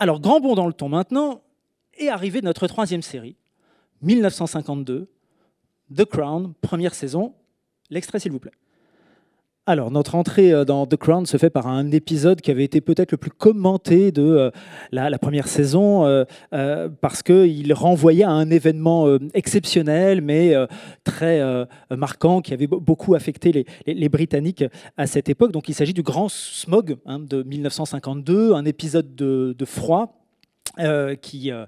Alors, grand bond dans le ton maintenant, et arrivée notre troisième série, 1952, The Crown, première saison. L'extrait, s'il vous plaît. Alors, notre entrée euh, dans The Crown se fait par un épisode qui avait été peut-être le plus commenté de euh, la, première saison, euh, parce que parce qu'il renvoyait à un événement exceptionnel, mais très marquant, qui avait beaucoup affecté les, Britanniques à cette époque. Donc, il s'agit du grand smog hein, de 1952, un épisode de, de froid euh, qui, euh,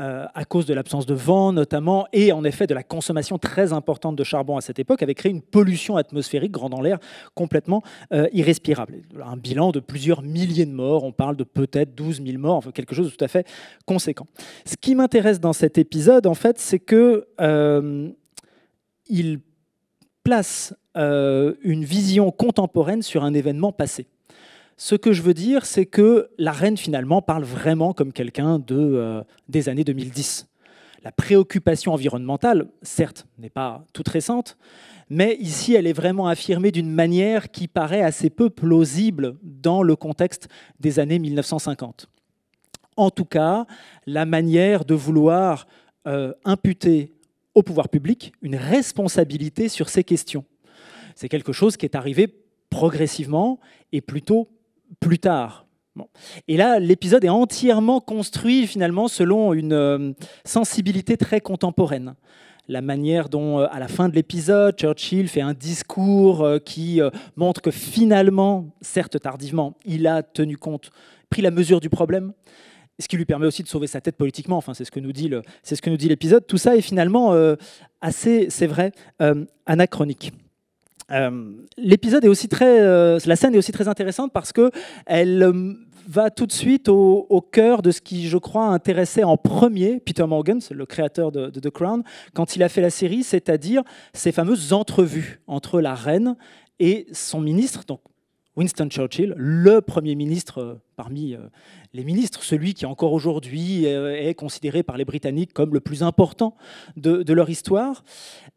euh, à cause de l'absence de vent notamment, et en effet de la consommation très importante de charbon à cette époque, avait créé une pollution atmosphérique en l'air complètement irrespirable. Un bilan de plusieurs milliers de morts, on parle de peut-être 12 000 morts, quelque chose de tout à fait conséquent. Ce qui m'intéresse dans cet épisode, en fait, c'est qu'il il place une vision contemporaine sur un événement passé. Ce que je veux dire, c'est que la reine finalement parle vraiment comme quelqu'un de, euh, des années 2010. La préoccupation environnementale, certes, n'est pas toute récente, mais ici, elle est vraiment affirmée d'une manière qui paraît assez peu plausible dans le contexte des années 1950. En tout cas, la manière de vouloir euh, imputer au pouvoir public une responsabilité sur ces questions. C'est quelque chose qui est arrivé progressivement et plutôt plus tard. Et là, l'épisode est entièrement construit finalement selon une euh, sensibilité très contemporaine. La manière dont, euh, à la fin de l'épisode, Churchill fait un discours euh, qui montre que finalement, certes tardivement, il a tenu compte, pris la mesure du problème, ce qui lui permet aussi de sauver sa tête politiquement. Enfin, c'est ce que nous dit l'épisode. Tout ça est finalement assez, c'est vrai, anachronique. Euh, l'épisode est aussi très, euh, la scène est aussi très intéressante parce que elle euh, va tout de suite au, cœur de ce qui, je crois, intéressait en premier Peter Morgan, le créateur de, The Crown, quand il a fait la série, c'est-à-dire ces fameuses entrevues entre la reine et son ministre, donc Winston Churchill, le premier ministre parmi les ministres, celui qui encore aujourd'hui est considéré par les Britanniques comme le plus important de, de leur histoire.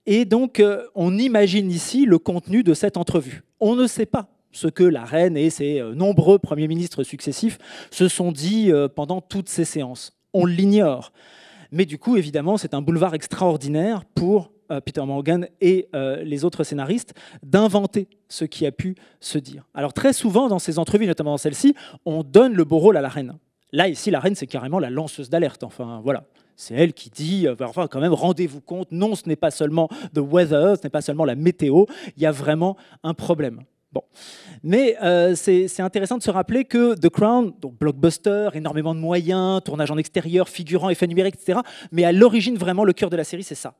Et donc, euh, on imagine ici le contenu de cette entrevue. On ne sait pas ce que la reine et ses euh, nombreux premiers ministres successifs se sont dit euh, pendant toutes ces séances. On l'ignore. Mais du coup, évidemment, c'est un boulevard extraordinaire pour Peter Morgan et les autres scénaristes d'inventer ce qui a pu se dire. Alors très souvent, dans ces entrevues, notamment dans celle-ci, on donne le beau rôle à la reine. Là, ici, la reine, c'est carrément la lanceuse d'alerte. Enfin, voilà. C'est elle qui dit, euh, bah, enfin quand même, rendez-vous compte, non, ce n'est pas seulement the weather, ce n'est pas seulement la météo, il y a vraiment un problème. Bon. Mais euh, c'est intéressant de se rappeler que The Crown, donc blockbuster, énormément de moyens, tournage en extérieur, figurant, effet numérique, etc. Mais à l'origine, vraiment, le cœur de la série, c'est ça.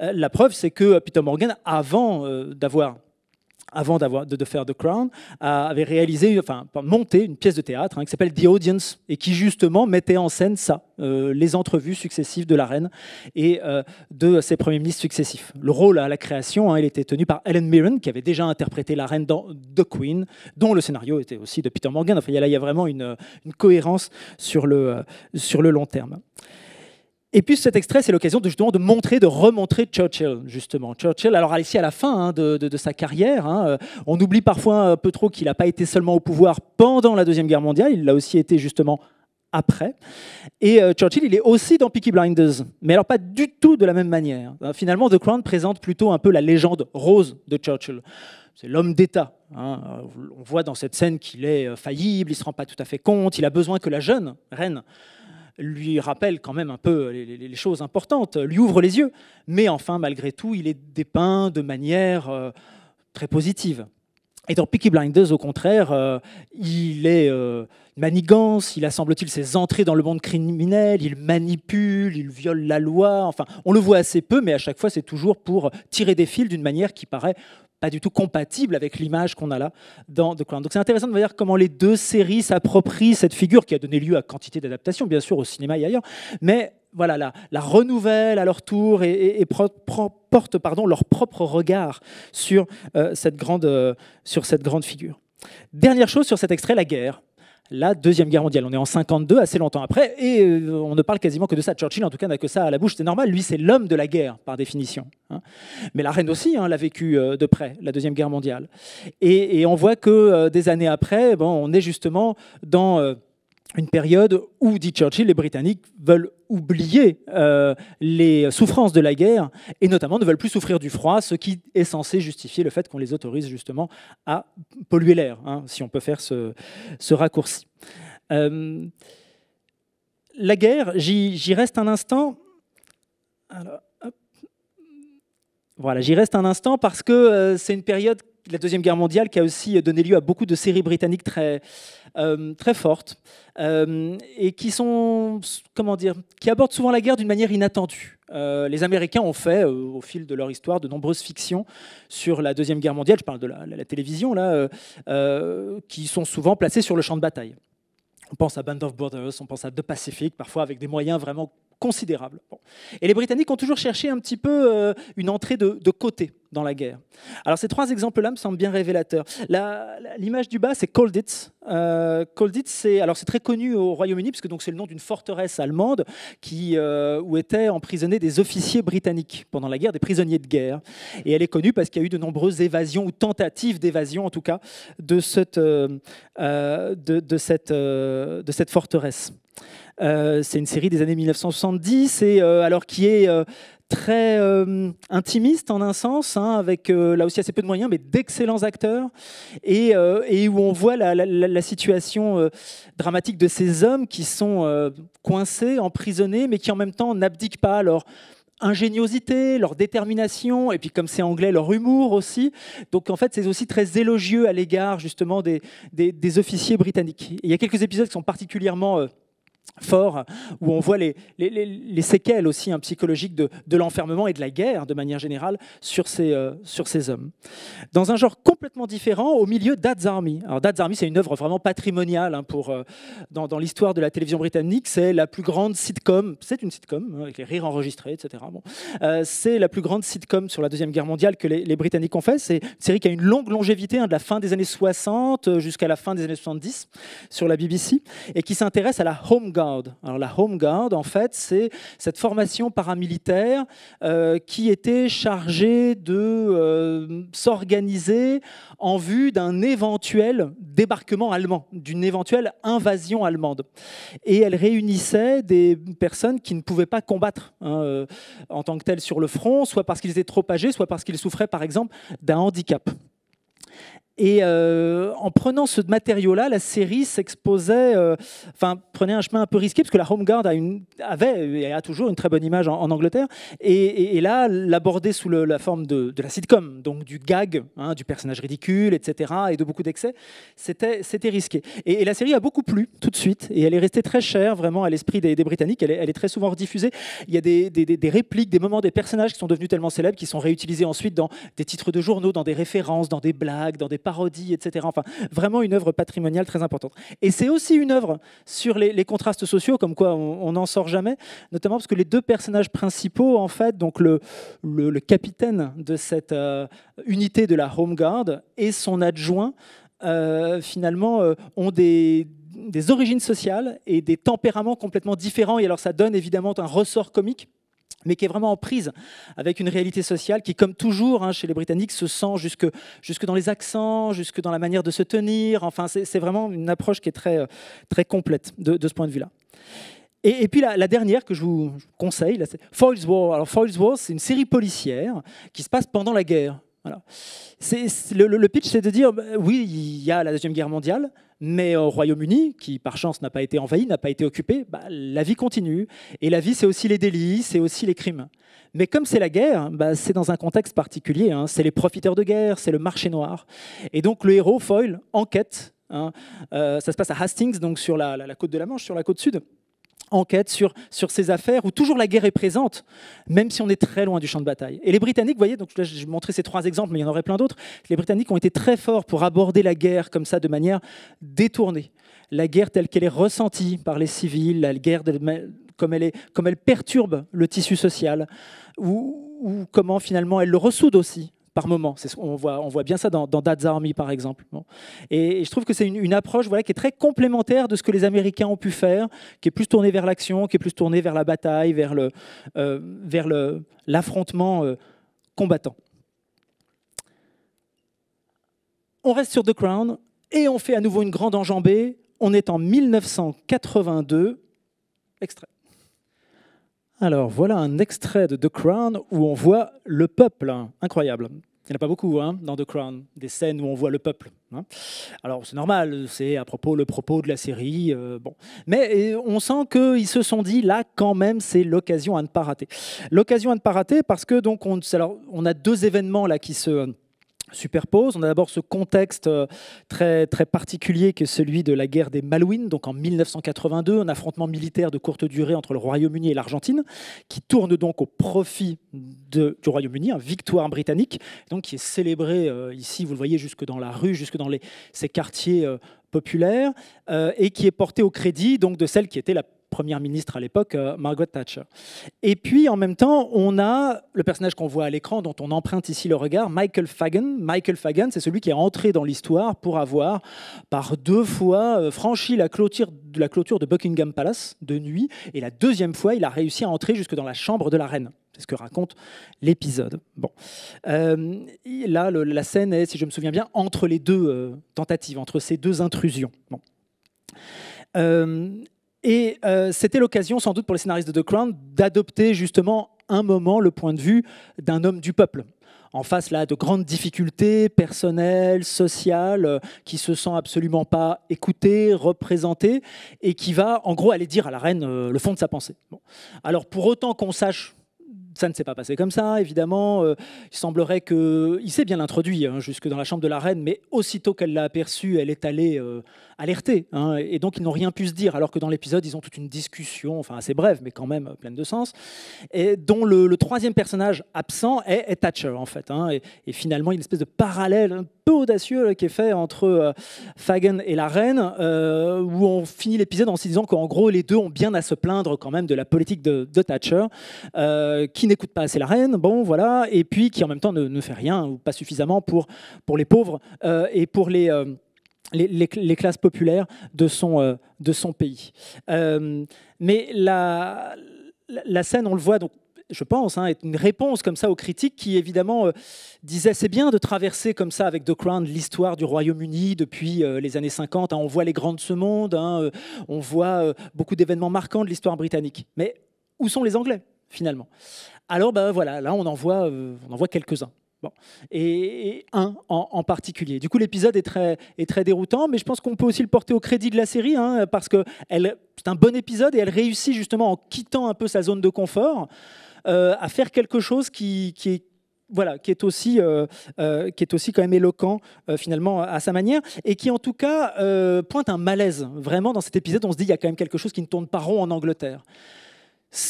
Euh, la preuve, c'est que Peter Morgan, avant d'avoir avant de, de, faire The Crown, avait réalisé, enfin, monté une pièce de théâtre hein, qui s'appelle The Audience et qui justement mettait en scène ça, euh, les entrevues successives de la reine et euh, de ses premiers ministres successifs. Le rôle à la création, hein, il était tenu par Ellen Mirren, qui avait déjà interprété la reine dans The Queen, dont le scénario était aussi de Peter Morgan. Enfin, là, il y a vraiment une, une cohérence sur le, euh, sur le long terme. Et puis cet extrait, c'est l'occasion de, justement de montrer, de remontrer Churchill, justement. Churchill, alors ici à la fin hein, de, sa carrière, hein, euh, on oublie parfois un peu trop qu'il n'a pas été seulement au pouvoir pendant la Deuxième Guerre mondiale, il l'a aussi été justement après. Et euh, Churchill, il est aussi dans Peaky Blinders, mais alors pas du tout de la même manière. Euh, finalement, The Crown présente plutôt un peu la légende rose de Churchill. C'est l'homme d'État. Hein. On voit dans cette scène qu'il est faillible, il ne se rend pas tout à fait compte, il a besoin que la jeune reine lui rappelle quand même un peu les, choses importantes, lui ouvre les yeux, mais enfin, malgré tout, il est dépeint de manière euh, très positive. Et dans Peaky Blinders, au contraire, euh, il est euh, manigance, il assemble semble-t-il, ses entrées dans le monde criminel, il manipule, il viole la loi, enfin, on le voit assez peu, mais à chaque fois, c'est toujours pour tirer des fils d'une manière qui paraît pas du tout compatible avec l'image qu'on a là dans The Crown. Donc c'est intéressant de voir comment les deux séries s'approprient cette figure qui a donné lieu à quantité d'adaptations, bien sûr, au cinéma et ailleurs, mais voilà, la, la renouvelle à leur tour et, portent pardon, leur propre regard sur, euh, cette grande, euh, sur cette grande figure. Dernière chose sur cet extrait, la guerre la Deuxième Guerre mondiale. On est en 52, assez longtemps après, et euh, on ne parle quasiment que de ça. Churchill, en tout cas, n'a que ça à la bouche. C'est normal, lui, c'est l'homme de la guerre, par définition. Hein. Mais la reine aussi hein, l'a vécu euh, de près, la Deuxième Guerre mondiale. Et, on voit que euh, des années après, bon, on est justement dans... une période où, dit Churchill, les Britanniques veulent oublier euh, les souffrances de la guerre et notamment ne veulent plus souffrir du froid, ce qui est censé justifier le fait qu'on les autorise justement à polluer l'air, hein, si on peut faire ce, ce raccourci. Euh, la guerre, j'y reste un instant. Voilà, j'y reste un instant parce que euh, c'est une période la Deuxième Guerre mondiale qui a aussi donné lieu à beaucoup de séries britanniques très, euh, très fortes euh, et qui sont, comment dire, qui abordent souvent la guerre d'une manière inattendue. Euh, les Américains ont fait, au fil de leur histoire, de nombreuses fictions sur la Deuxième Guerre mondiale, je parle de la, la télévision, là, qui sont souvent placées sur le champ de bataille. On pense à Band of Brothers, on pense à The Pacific, parfois avec des moyens vraiment considérable. Et les Britanniques ont toujours cherché un petit peu euh, une entrée de, côté dans la guerre. Alors ces trois exemples-là me semblent bien révélateurs. L'image du bas, c'est Colditz. Euh, Colditz, c'est alors c'est très connu au Royaume-Uni parce que donc c'est le nom d'une forteresse allemande qui euh, où étaient emprisonnés des officiers britanniques pendant la guerre, des prisonniers de guerre. Et elle est connue parce qu'il y a eu de nombreuses évasions ou tentatives d'évasion en tout cas de cette euh, de, de, cette de cette forteresse. Euh, c'est une série des années 1970 et euh, alors qui est euh, très intimiste en un sens, hein, avec là aussi assez peu de moyens, mais d'excellents acteurs, et, où on voit la, situation dramatique de ces hommes qui sont coincés, emprisonnés, mais qui en même temps n'abdiquent pas. leur ingéniosité, leur détermination, et puis comme c'est anglais, leur humour aussi. Donc en fait, c'est aussi très élogieux à l'égard justement des, des, officiers britanniques. il y a quelques épisodes qui sont particulièrement fort, où on voit les, les, séquelles aussi hein, psychologiques de, l'enfermement et de la guerre, de manière générale, sur ces, euh, sur ces hommes. Dans un genre complètement différent, au milieu d'Ads Army. Alors Dad's Army, c'est une œuvre vraiment patrimoniale hein, pour, euh, dans, l'histoire de la télévision britannique. C'est la plus grande sitcom, c'est une sitcom, hein, avec les rires enregistrés, etc. Bon. Euh, c'est la plus grande sitcom sur la Deuxième Guerre mondiale que les, Britanniques ont fait. C'est une série qui a une longue longévité, de la fin des années 60 jusqu'à la fin des années 70, sur la BBC, et qui s'intéresse à la home alors la Home Guard, en fait, c'est cette formation paramilitaire euh, qui était chargée de euh, s'organiser en vue d'un éventuel débarquement allemand, d'une éventuelle invasion allemande. Et elle réunissait des personnes qui ne pouvaient pas combattre hein, euh, en tant que telles sur le front, soit parce qu'ils étaient trop âgés, soit parce qu'ils souffraient, par exemple, d'un handicap. Et euh, en prenant ce matériau-là, la série s'exposait, euh, enfin, prenait un chemin un peu risqué, parce que la Home Guard a une, avait et a toujours une très bonne image en, Angleterre. Et, là, l'aborder sous la forme de, la sitcom, donc du gag, hein, du personnage ridicule, etc., et de beaucoup d'excès, c'était risqué. Et, la série a beaucoup plu tout de suite, et elle est restée très chère, vraiment, à l'esprit des, Britanniques. Elle est, elle est, très souvent rediffusée. Il y a des, des, répliques, des moments, des personnages qui sont devenus tellement célèbres, qui sont réutilisés ensuite dans des titres de journaux, dans des références, dans des blagues, dans des parodies, etc. Enfin, vraiment une œuvre patrimoniale très importante. Et c'est aussi une œuvre sur les, contrastes sociaux, comme quoi on n'en sort jamais, notamment parce que les deux personnages principaux, en fait, donc le, capitaine de cette euh, unité de la Home Guard et son adjoint, euh, finalement, euh, ont des origines sociales et des tempéraments complètement différents. Et alors ça donne évidemment un ressort comique mais qui est vraiment en prise avec une réalité sociale qui, comme toujours hein, chez les Britanniques, se sent jusque, jusque dans les accents, jusque dans la manière de se tenir. Enfin, c'est vraiment une approche qui est très, euh, très complète de, ce point de vue-là. Et, puis la, dernière que je vous, conseille, c'est Foyle's War. Alors Foyle's War, c'est une série policière qui se passe pendant la guerre. Le, pitch, c'est de dire, bah, oui, il y a la Deuxième Guerre mondiale, mais au Royaume-Uni, qui par chance n'a pas été envahi, n'a pas été occupé, bah, la vie continue. Et la vie, c'est aussi les délits, c'est aussi les crimes. Mais comme c'est la guerre, bah, c'est dans un contexte particulier. Hein. C'est les profiteurs de guerre, c'est le marché noir. Et donc le héros, Foyle, enquête. Hein. Euh, ça se passe à Hastings, donc sur la côte de la Manche, sur la côte sud enquête sur, sur ces affaires où toujours la guerre est présente, même si on est très loin du champ de bataille. Et les Britanniques, vous voyez, donc là j'ai montré ces trois exemples, mais il y en aurait plein d'autres, les Britanniques ont été très forts pour aborder la guerre comme ça de manière détournée. La guerre telle qu'elle est ressentie par les civils, la guerre comme, elle est, comme elle perturbe le tissu social, ou, ou comment finalement elle le ressoude aussi par moment. On voit, bien ça dans, Dad's Army, par exemple. Et, je trouve que c'est une, approche qui est très complémentaire de ce que les Américains ont pu faire, qui est plus tournée vers l'action, qui est plus tournée vers la bataille, vers euh, l'affrontement euh, combattant. On reste sur The Crown et on fait à nouveau une grande enjambée. On est en 1982. Extrait. Alors voilà un extrait de The Crown où on voit le peuple. Hein. Incroyable. Il n'y en a pas beaucoup hein, dans The Crown, des scènes où on voit le peuple. Hein. Alors c'est normal, c'est à propos le propos de la série. Euh, bon. Mais on sent qu'ils se sont dit, là quand même, c'est l'occasion à ne pas rater. L'occasion à ne pas rater parce que donc on, on a deux événements là qui se superpose. On a d'abord ce contexte euh, très, très particulier que celui de la guerre des Malouines, donc en 1982, un affrontement militaire de courte durée entre le Royaume-Uni et l'Argentine, qui tourne donc au profit du Royaume-Uni, une hein, victoire britannique, donc qui est célébrée euh, ici, vous le voyez, jusque dans la rue, jusque dans ces quartiers euh, populaires, et qui est portée au crédit donc, de celle qui était la première ministre à l'époque, euh, Margaret Thatcher. Et puis en même temps, on a le personnage qu'on voit à l'écran, dont on emprunte ici le regard, Michael Fagan. Michael Fagan, c'est celui qui est entré dans l'histoire pour avoir par deux fois euh, franchi la clôture, de Buckingham Palace de nuit, et la deuxième fois, il a réussi à entrer jusque dans la chambre de la reine. C'est ce que raconte l'épisode. Bon. Euh, là, la scène est, si je me souviens bien, entre les deux tentatives, entre ces deux intrusions. Bon. Et euh, c'était l'occasion, sans doute, pour les scénaristes de The Crown d'adopter justement un moment le point de vue d'un homme du peuple. En face là de grandes difficultés personnelles, sociales, euh, qui se sent absolument pas écouté, représenté, et qui va en gros aller dire à la reine euh, le fond de sa pensée. Alors pour autant qu'on sache ça ne s'est pas passé comme ça, évidemment. il semblerait qu'il s'est bien introduit hein, jusque dans la chambre de la reine, mais aussitôt qu'elle l'a aperçu, elle est allée alertés. Hein, et donc, ils n'ont rien pu se dire, alors que dans l'épisode, ils ont toute une discussion, enfin assez brève, mais quand même pleine de sens, et dont le, troisième personnage absent est, Thatcher, en fait. Hein, et, finalement, il y a une espèce de parallèle un peu audacieux qui est fait entre euh, Fagan et la reine, euh, où on finit l'épisode en se disant qu'en gros, les deux ont bien à se plaindre quand même de la politique de, Thatcher, euh, qui n'écoute pas assez la reine, bon, voilà, et puis qui en même temps ne, fait rien ou pas suffisamment pour, pour les pauvres et pour les les, classes populaires de son, euh, de son pays. Euh, mais la, la, scène, on le voit, donc, je pense, hein, est une réponse comme ça aux critiques qui, évidemment, euh, disaient eh, c'est bien de traverser comme ça avec The Crown l'histoire du Royaume-Uni depuis les années 50. Hein. on voit les grandes de ce monde, hein, on voit beaucoup d'événements marquants de l'histoire britannique. Mais où sont les Anglais, finalement Alors, ben, voilà, là, on en voit, on en voit quelques-uns. Et, un en, particulier. Du coup, l'épisode est très, est très déroutant, mais je pense qu'on peut aussi le porter au crédit de la série, hein, parce que c'est un bon épisode et elle réussit justement en quittant un peu sa zone de confort euh, à faire quelque chose qui, est voilà, qui est aussi, euh, euh, qui est aussi quand même éloquent finalement à sa manière, et qui en tout cas pointe un malaise. Vraiment, dans cet épisode, on se dit il y a quand même quelque chose qui ne tourne pas rond en Angleterre.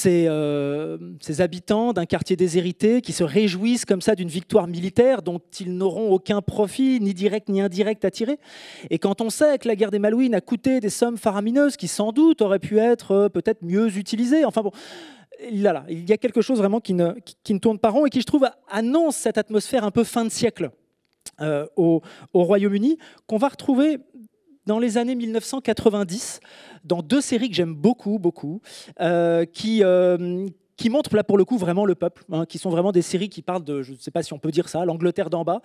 Euh, ces, habitants d'un quartier déshérité qui se réjouissent comme ça d'une victoire militaire dont ils n'auront aucun profit, ni direct ni indirect, à tirer. Et quand on sait que la guerre des Malouines a coûté des sommes faramineuses qui sans doute auraient pu être euh, peut-être mieux utilisées, enfin bon, là, il y a quelque chose vraiment qui ne, qui, ne, tourne pas rond et qui, je trouve, annonce cette atmosphère un peu fin de siècle. Euh, au Royaume-Uni, qu'on va retrouver dans les années 1990 dans deux séries que j'aime beaucoup, beaucoup, euh, qui, euh, qui montrent là pour le coup vraiment le peuple, hein, qui sont vraiment des séries qui parlent de, je ne sais pas si on peut dire ça, l'Angleterre d'en bas,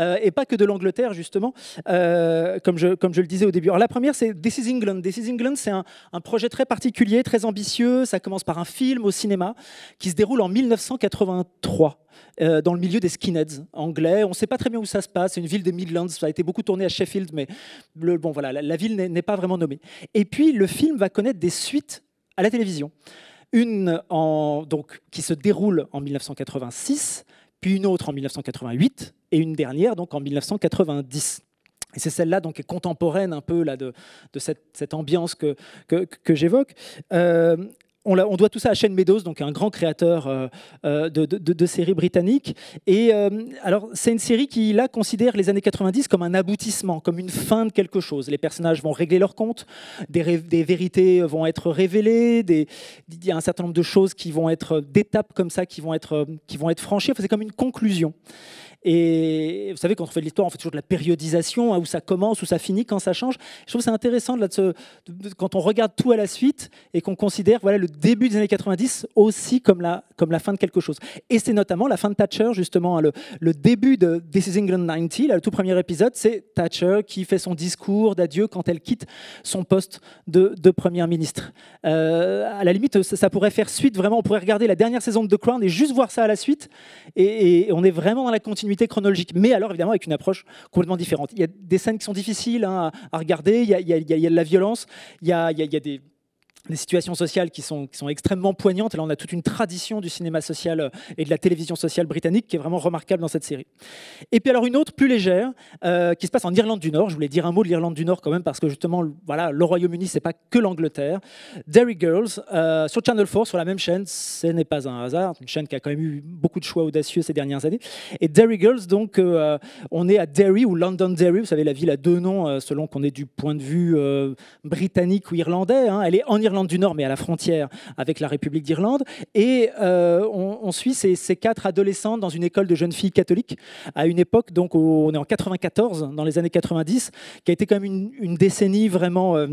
euh, et pas que de l'Angleterre justement, euh, comme, je, comme je le disais au début. Alors la première c'est This is England. This is England c'est un, projet très particulier, très ambitieux, ça commence par un film au cinéma qui se déroule en 1983. Euh, dans le milieu des skinheads anglais. On ne sait pas très bien où ça se passe. C'est une ville des Midlands. Ça a été beaucoup tourné à Sheffield, mais bon, voilà, la ville n'est pas vraiment nommée. Et puis, le film va connaître des suites à la télévision une donc, qui se déroule en 1986, puis une autre en 1988 et une dernière donc en 1990. c'est celle-là donc contemporaine un peu là de, cette, ambiance que, que, j'évoque. Euh, on, doit tout ça à Shane Meadows, donc un grand créateur euh, euh, de, séries britanniques. Et euh, alors, c'est une série qui, là, considère les années 90 comme un aboutissement, comme une fin de quelque chose. Les personnages vont régler leur compte, des, vérités vont être révélées, il y a un certain nombre de choses qui vont être, d'étapes comme ça, qui vont être, qui vont être franchies. c'est comme une conclusion. Et vous savez, quand on fait de l'histoire, on fait toujours de la périodisation, hein, où ça commence, où ça finit, quand ça change. Je trouve que c'est intéressant de quand on regarde tout à la suite et qu'on considère voilà, le début des années 90 aussi comme la, comme la fin de quelque chose. Et c'est notamment la fin de Thatcher, justement, hein, le, début de This is England 90, le tout premier épisode, c'est Thatcher qui fait son discours d'adieu quand elle quitte son poste de, de Premier ministre. Euh, à la limite, ça, pourrait faire suite, vraiment, on pourrait regarder la dernière saison de The Crown et juste voir ça à la suite. et, et on est vraiment dans la continuité chronologique, mais alors évidemment avec une approche complètement différente. Il y a des scènes qui sont difficiles hein, à regarder, il y, a, de la violence, il y a, il y a des des situations sociales qui sont, sont extrêmement poignantes. Et là, on a toute une tradition du cinéma social euh, et de la télévision sociale britannique qui est vraiment remarquable dans cette série. Et puis alors une autre plus légère euh, qui se passe en Irlande du Nord. Je voulais dire un mot de l'Irlande du Nord quand même parce que justement, voilà, le Royaume-Uni, c'est pas que l'Angleterre. Derry Girls euh, sur Channel 4, sur la même chaîne, ce n'est pas un hasard. Une chaîne qui a quand même eu beaucoup de choix audacieux ces dernières années. Et Derry Girls, donc, on est à Derry ou London Derry. Vous savez, la ville a deux noms selon qu'on est du point de vue britannique ou irlandais. Hein. Elle est en Irlande du Nord, mais à la frontière avec la République d'Irlande. Et euh, on, suit ces, quatre adolescentes dans une école de jeunes filles catholiques à une époque, donc on est en 94, dans les années 90, qui a été quand même une, décennie vraiment. Euh,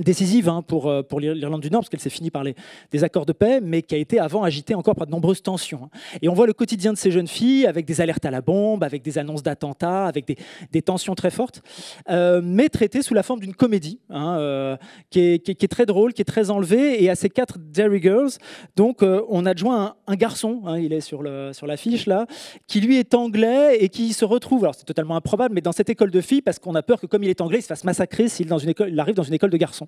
décisive hein, pour, euh, pour l'Irlande du Nord, parce qu'elle s'est finie par les, des accords de paix, mais qui a été avant agitée encore par de nombreuses tensions. Hein. Et on voit le quotidien de ces jeunes filles, avec des alertes à la bombe, avec des annonces d'attentats, avec des, des, tensions très fortes, euh, mais traitées sous la forme d'une comédie, hein, euh, qui, est, qui, est, très drôle, qui est très enlevée. Et à ces quatre Derry Girls, donc, on adjoint un, un garçon, il est sur l'affiche, sur là, qui lui est anglais et qui se retrouve, alors c'est totalement improbable, mais dans cette école de filles, parce qu'on a peur que comme il est anglais, il se fasse massacrer s'il dans une école, arrive dans une école de garçons.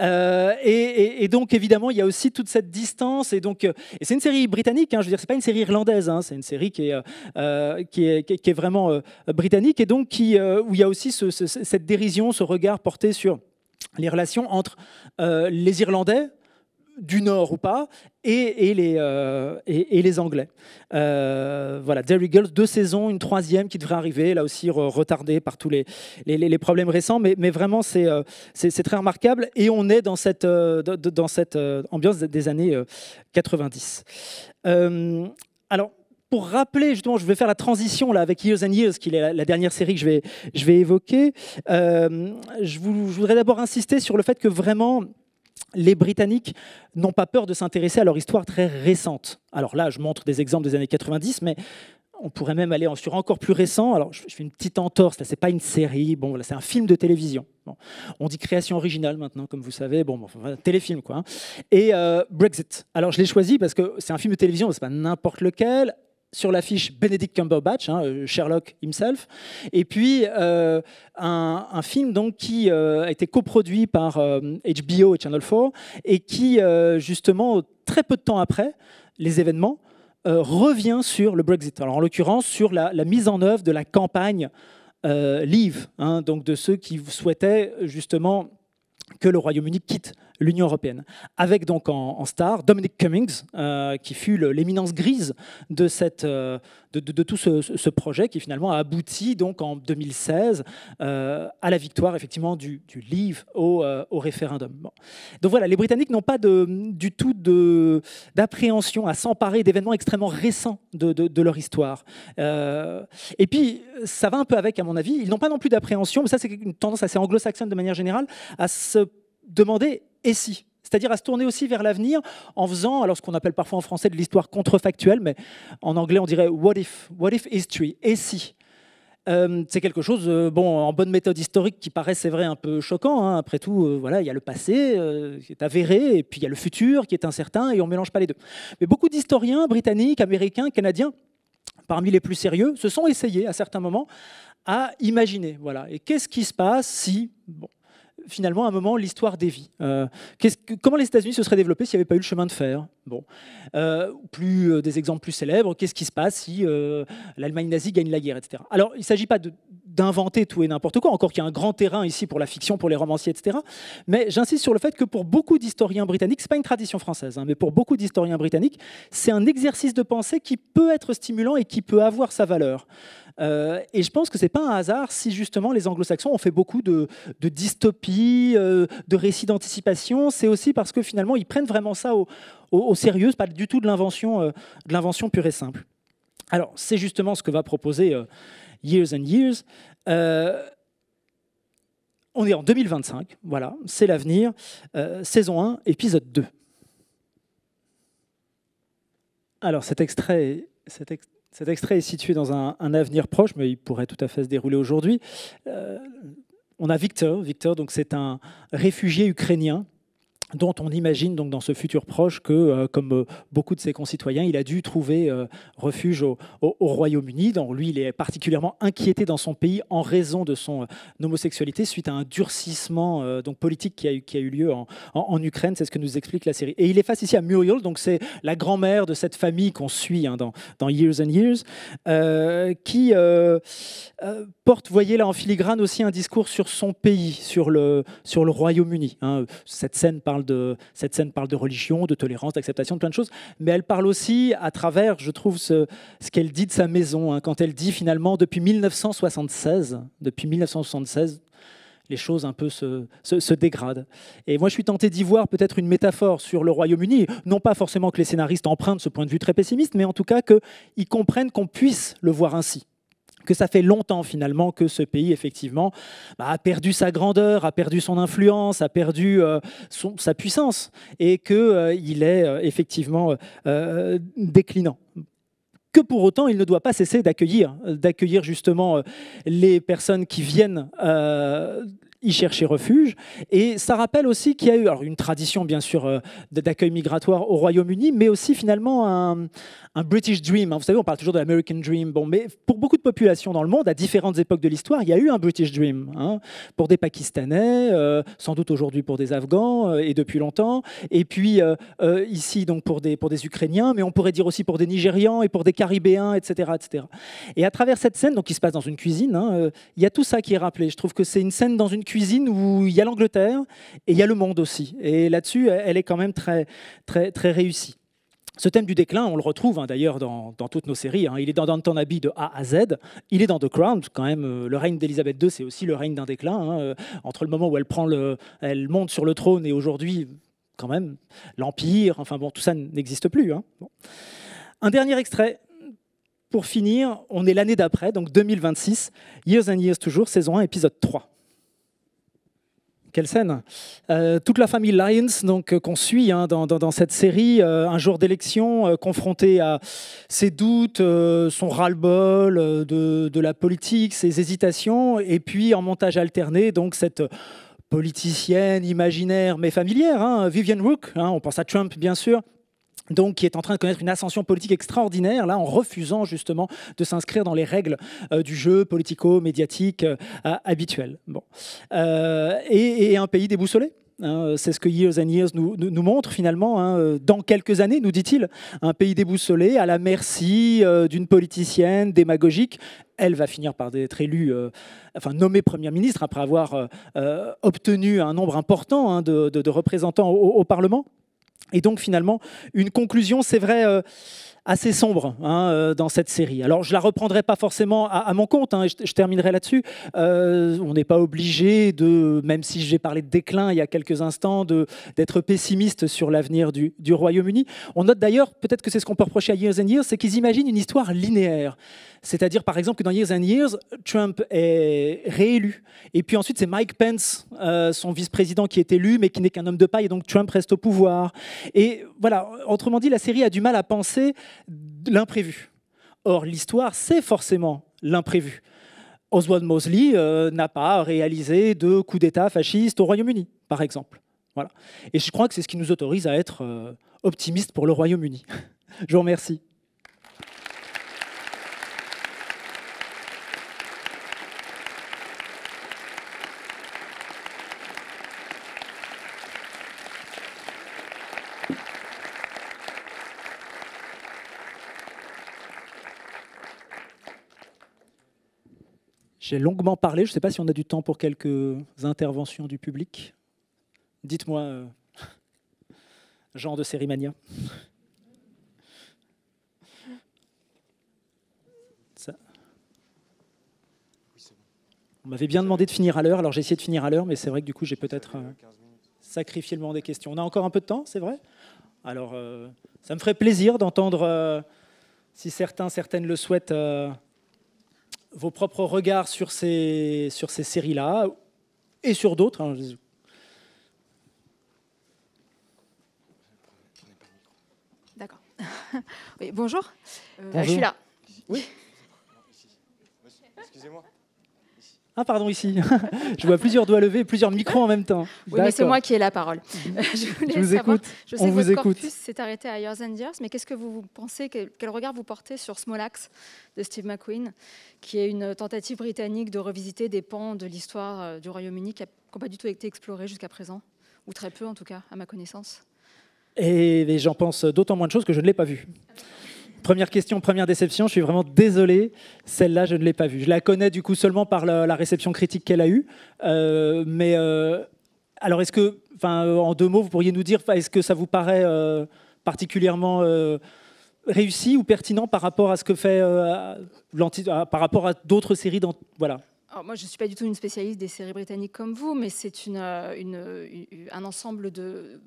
Euh, et, donc, évidemment, il y a aussi toute cette distance. Et donc, euh, c'est une série britannique, hein, je veux dire, c'est pas une série irlandaise, hein, c'est une série qui est, euh, qui est, vraiment britannique, et donc qui, où il y a aussi cette dérision, ce regard porté sur les relations entre les Irlandais, du Nord ou pas, et, euh, les, Anglais. Euh, voilà, Derry Girls, deux saisons, une troisième qui devrait arriver, là aussi retardée par tous les, problèmes récents, mais, vraiment euh, c'est très remarquable, et on est dans cette, ambiance des années 90. alors, pour rappeler, justement, je vais faire la transition là avec Years and Years, qui est la, dernière série que je vais, évoquer, je, voudrais d'abord insister sur le fait que vraiment les Britanniques n'ont pas peur de s'intéresser à leur histoire très récente. Alors là, je montre des exemples des années 90, mais on pourrait même aller en sur encore plus récent. Alors, je fais une petite entorse, là, n'est pas une série, bon, c'est un film de télévision. On dit création originale maintenant, comme vous savez, bon, téléfilm, quoi. Hein. Et euh, Brexit. Alors, je l'ai choisi parce que c'est un film de télévision, n'est pas n'importe lequel sur l'affiche Benedict Cumberbatch, hein, euh, Sherlock himself, et puis euh, un, film donc qui euh, a été coproduit par HBO et Channel 4 et qui justement très peu de temps après les événements revient sur le Brexit. Alors en l'occurrence sur la, mise en œuvre de la campagne Leave, hein, donc de ceux qui souhaitaient justement que le Royaume-Uni quitte l'Union européenne. Avec donc en, star Dominic Cummings, euh, qui fut l'éminence grise de, cette, euh, de, tout ce, projet, qui finalement a abouti donc en 2016 euh, à la victoire effectivement du, du Leave au, référendum. Donc voilà, les Britanniques n'ont pas du tout d'appréhension à s'emparer d'événements extrêmement récents de, leur histoire. et puis, ça va un peu avec, à mon avis, ils n'ont pas non plus d'appréhension, mais ça c'est une tendance assez anglo-saxonne de manière générale, à se demander et si c'est-à-dire à se tourner aussi vers l'avenir en faisant alors ce qu'on appelle parfois en français de l'histoire contrefactuelle, mais en anglais on dirait what if, what if history, et si. Euh, c'est quelque chose, euh, bon, en bonne méthode historique, qui paraît, c'est vrai, un peu choquant. Hein. Après tout, euh, voilà, il y a le passé qui est avéré, et puis il y a le futur qui est incertain, et on mélange pas les deux. Mais beaucoup d'historiens britanniques, américains, canadiens, parmi les plus sérieux, se sont essayés à certains moments à imaginer. Voilà. Et qu'est-ce qui se passe si, finalement, un moment, l'histoire des vies. Euh, comment les États-Unis se seraient développés s'il n'y avait pas eu le chemin de fer Bon, euh, plus euh, des exemples plus célèbres. Qu'est-ce qui se passe si l'Allemagne nazie gagne la guerre, etc. Alors, il ne s'agit pas de, d'inventer tout et n'importe quoi, encore qu'il y a un grand terrain ici pour la fiction, pour les romanciers, etc. Mais j'insiste sur le fait que pour beaucoup d'historiens britanniques, c'est pas une tradition française, hein, mais pour beaucoup d'historiens britanniques, c'est un exercice de pensée qui peut être stimulant et qui peut avoir sa valeur. Euh, et je pense que c'est pas un hasard si justement les anglo-saxons ont fait beaucoup de, dystopie, dystopies, euh, de récits d'anticipation. C'est aussi parce que finalement ils prennent vraiment ça au, au, sérieux, pas du tout euh, de l'invention pure et simple. Alors c'est justement ce que va proposer years and years. Euh, on est en 2025, voilà, c'est l'avenir, euh, saison 1, épisode 2. Alors cet extrait, est, cet, extrait est situé dans un, avenir proche, mais il pourrait tout à fait se dérouler aujourd'hui. Euh, on a Victor, Victor donc c'est un réfugié ukrainien dont on imagine donc dans ce futur proche que, euh, comme euh, beaucoup de ses concitoyens, il a dû trouver euh, refuge au, Royaume-Uni. Lui, il est particulièrement inquiété dans son pays en raison de son homosexualité suite à un durcissement donc politique qui a, eu, lieu en, Ukraine. C'est ce que nous explique la série. Et il est face ici à Muriel, donc c'est la grand-mère de cette famille qu'on suit hein, dans, Years and Years, qui porte, voyez là en filigrane aussi un discours sur son pays, sur le, Royaume-Uni. Hein. Cette scène par parle de, cette scène parle de religion, de tolérance, d'acceptation, de plein de choses, mais elle parle aussi à travers, je trouve, ce, qu'elle dit de sa maison, hein. quand elle dit finalement depuis 1976, depuis 1976, les choses un peu se, se, dégradent. Et moi, je suis tenté d'y voir peut-être une métaphore sur le Royaume-Uni. Non pas forcément que les scénaristes empruntent ce point de vue très pessimiste, mais en tout cas qu'ils comprennent qu'on puisse le voir ainsi que ça fait longtemps finalement que ce pays, effectivement, bah, a perdu sa grandeur, a perdu son influence, a perdu euh, son, sa puissance, et qu'il euh, il est euh, effectivement déclinant que pour autant il ne doit pas cesser d'accueillir, d'accueillir justement les personnes qui viennent y chercher refuge. Et ça rappelle aussi qu'il y a eu alors une tradition bien sûr d'accueil migratoire au Royaume-Uni, mais aussi finalement un, un British Dream. Hein. Vous savez, on parle toujours de l'American Dream. Bon, mais pour beaucoup de populations dans le monde, à différentes époques de l'histoire, il y a eu un British Dream. Hein. pour des Pakistanais, euh, sans doute aujourd'hui pour des Afghans, euh, et depuis longtemps. Et puis euh, ici, donc pour des, pour des Ukrainiens, mais on pourrait dire aussi pour des Nigérians et pour des Caribéens, etc. etc. Et à travers cette scène, donc, qui se passe dans une cuisine, hein, il y a tout ça qui est rappelé. Je trouve que c'est une scène dans une cuisine où il y a l'Angleterre et il y a le monde aussi. Et là-dessus, elle est quand même très, très, très réussie. Ce thème du déclin, on le retrouve hein, d'ailleurs dans, toutes nos séries. Hein. Il est dans Downton Abbey de A à Z. Il est dans The Crown, quand même. Euh, le règne d'Élisabeth II, c'est aussi le règne d'un déclin. Hein, euh, entre le moment où elle, prend elle monte sur le trône et aujourd'hui, quand même, l'Empire, enfin bon, tout ça n'existe plus. Un dernier extrait. Pour finir, on est l'année d'après, donc 2026, Years and Years toujours, saison 1, épisode 3. Quelle scène euh, Toute la famille Lyons, donc euh, qu'on suit hein, dans, cette série, euh, un jour d'élection, confronté à ses doutes, son ras-le-bol de, la politique, ses hésitations, et puis en montage alterné, donc cette politicienne imaginaire mais familière, hein, Vivian Rook, hein, on pense à Trump bien sûr, donc, qui est en train de connaître une ascension politique extraordinaire, là, en refusant justement de s'inscrire dans les règles euh, du jeu politico-médiatique euh, habituel. Bon. Euh, et, un pays déboussolé hein, c'est ce que Years and Years nous, montre finalement. Hein, dans quelques années, nous dit-il, un pays déboussolé, à la merci d'une politicienne démagogique, elle va finir par être élue, enfin nommée Première ministre après avoir obtenu un nombre important hein, de, représentants au Parlement. Et donc finalement, une conclusion, c'est vrai, euh, assez sombre hein, euh, dans cette série. Alors je la reprendrai pas forcément à, mon compte, hein, je, terminerai là-dessus. Euh, on n'est pas obligé de, même si j'ai parlé de déclin il y a quelques instants, d'être pessimiste sur l'avenir du, Royaume-Uni. On note d'ailleurs, peut-être que c'est ce qu'on peut reprocher à Years and Years, c'est qu'ils imaginent une histoire linéaire. C'est-à-dire par exemple que dans Years and Years, Trump est réélu. Et puis ensuite c'est Mike Pence, euh, son vice-président, qui est élu, mais qui n'est qu'un homme de paille, et donc Trump reste au pouvoir. Et voilà, autrement dit, la série a du mal à penser l'imprévu. Or, l'histoire, c'est forcément l'imprévu. Oswald Mosley euh, n'a pas réalisé de coup d'État fasciste au Royaume-Uni, par exemple. Voilà. Et je crois que c'est ce qui nous autorise à être euh, optimistes pour le Royaume-Uni. *laughs* je vous remercie. J'ai longuement parlé, je ne sais pas si on a du temps pour quelques interventions du public. Dites-moi, euh, *laughs* genre de série mania. On m'avait bien demandé de finir à l'heure, alors j'ai essayé de finir à l'heure, mais c'est vrai que du coup j'ai peut-être euh, sacrifié le moment des questions. On a encore un peu de temps, c'est vrai Alors euh, ça me ferait plaisir d'entendre, si certains, certaines le souhaitent, vos propres regards sur ces, sur ces séries-là et sur d'autres. Hein, D'accord. *laughs* Euh, bonjour. Je suis là. Oui. *laughs* Excusez-moi. Ah pardon, ici. *laughs* je vois plusieurs doigts levés, plusieurs micros en même temps. mais c'est moi qui ai la parole. *laughs* *laughs* je, vous écoute. Je On vous votre écoute. corpus s'est arrêté à Years and Years, mais qu'est-ce que vous pensez, quel regard vous portez sur Small Axe de Steve McQueen, qui est une tentative britannique de revisiter des pans de l'histoire euh, du Royaume-Uni qui n'ont pas du tout été explorés jusqu'à présent, ou très peu en tout cas, à ma connaissance et eh, j'en pense d'autant moins de choses que je ne l'ai pas vu. Première question, première déception, je suis vraiment désolé, celle-là je ne l'ai pas vue. Je la connais du coup seulement par la, réception critique qu'elle a eue, euh, mais euh, alors est-ce que, en deux mots, vous pourriez nous dire, est-ce que ça vous paraît euh, particulièrement réussi ou pertinent par rapport à ce que fait, par rapport à d'autres séries voilà. moi, je ne suis pas du tout une spécialiste des séries britanniques comme vous, mais c'est un ensemble de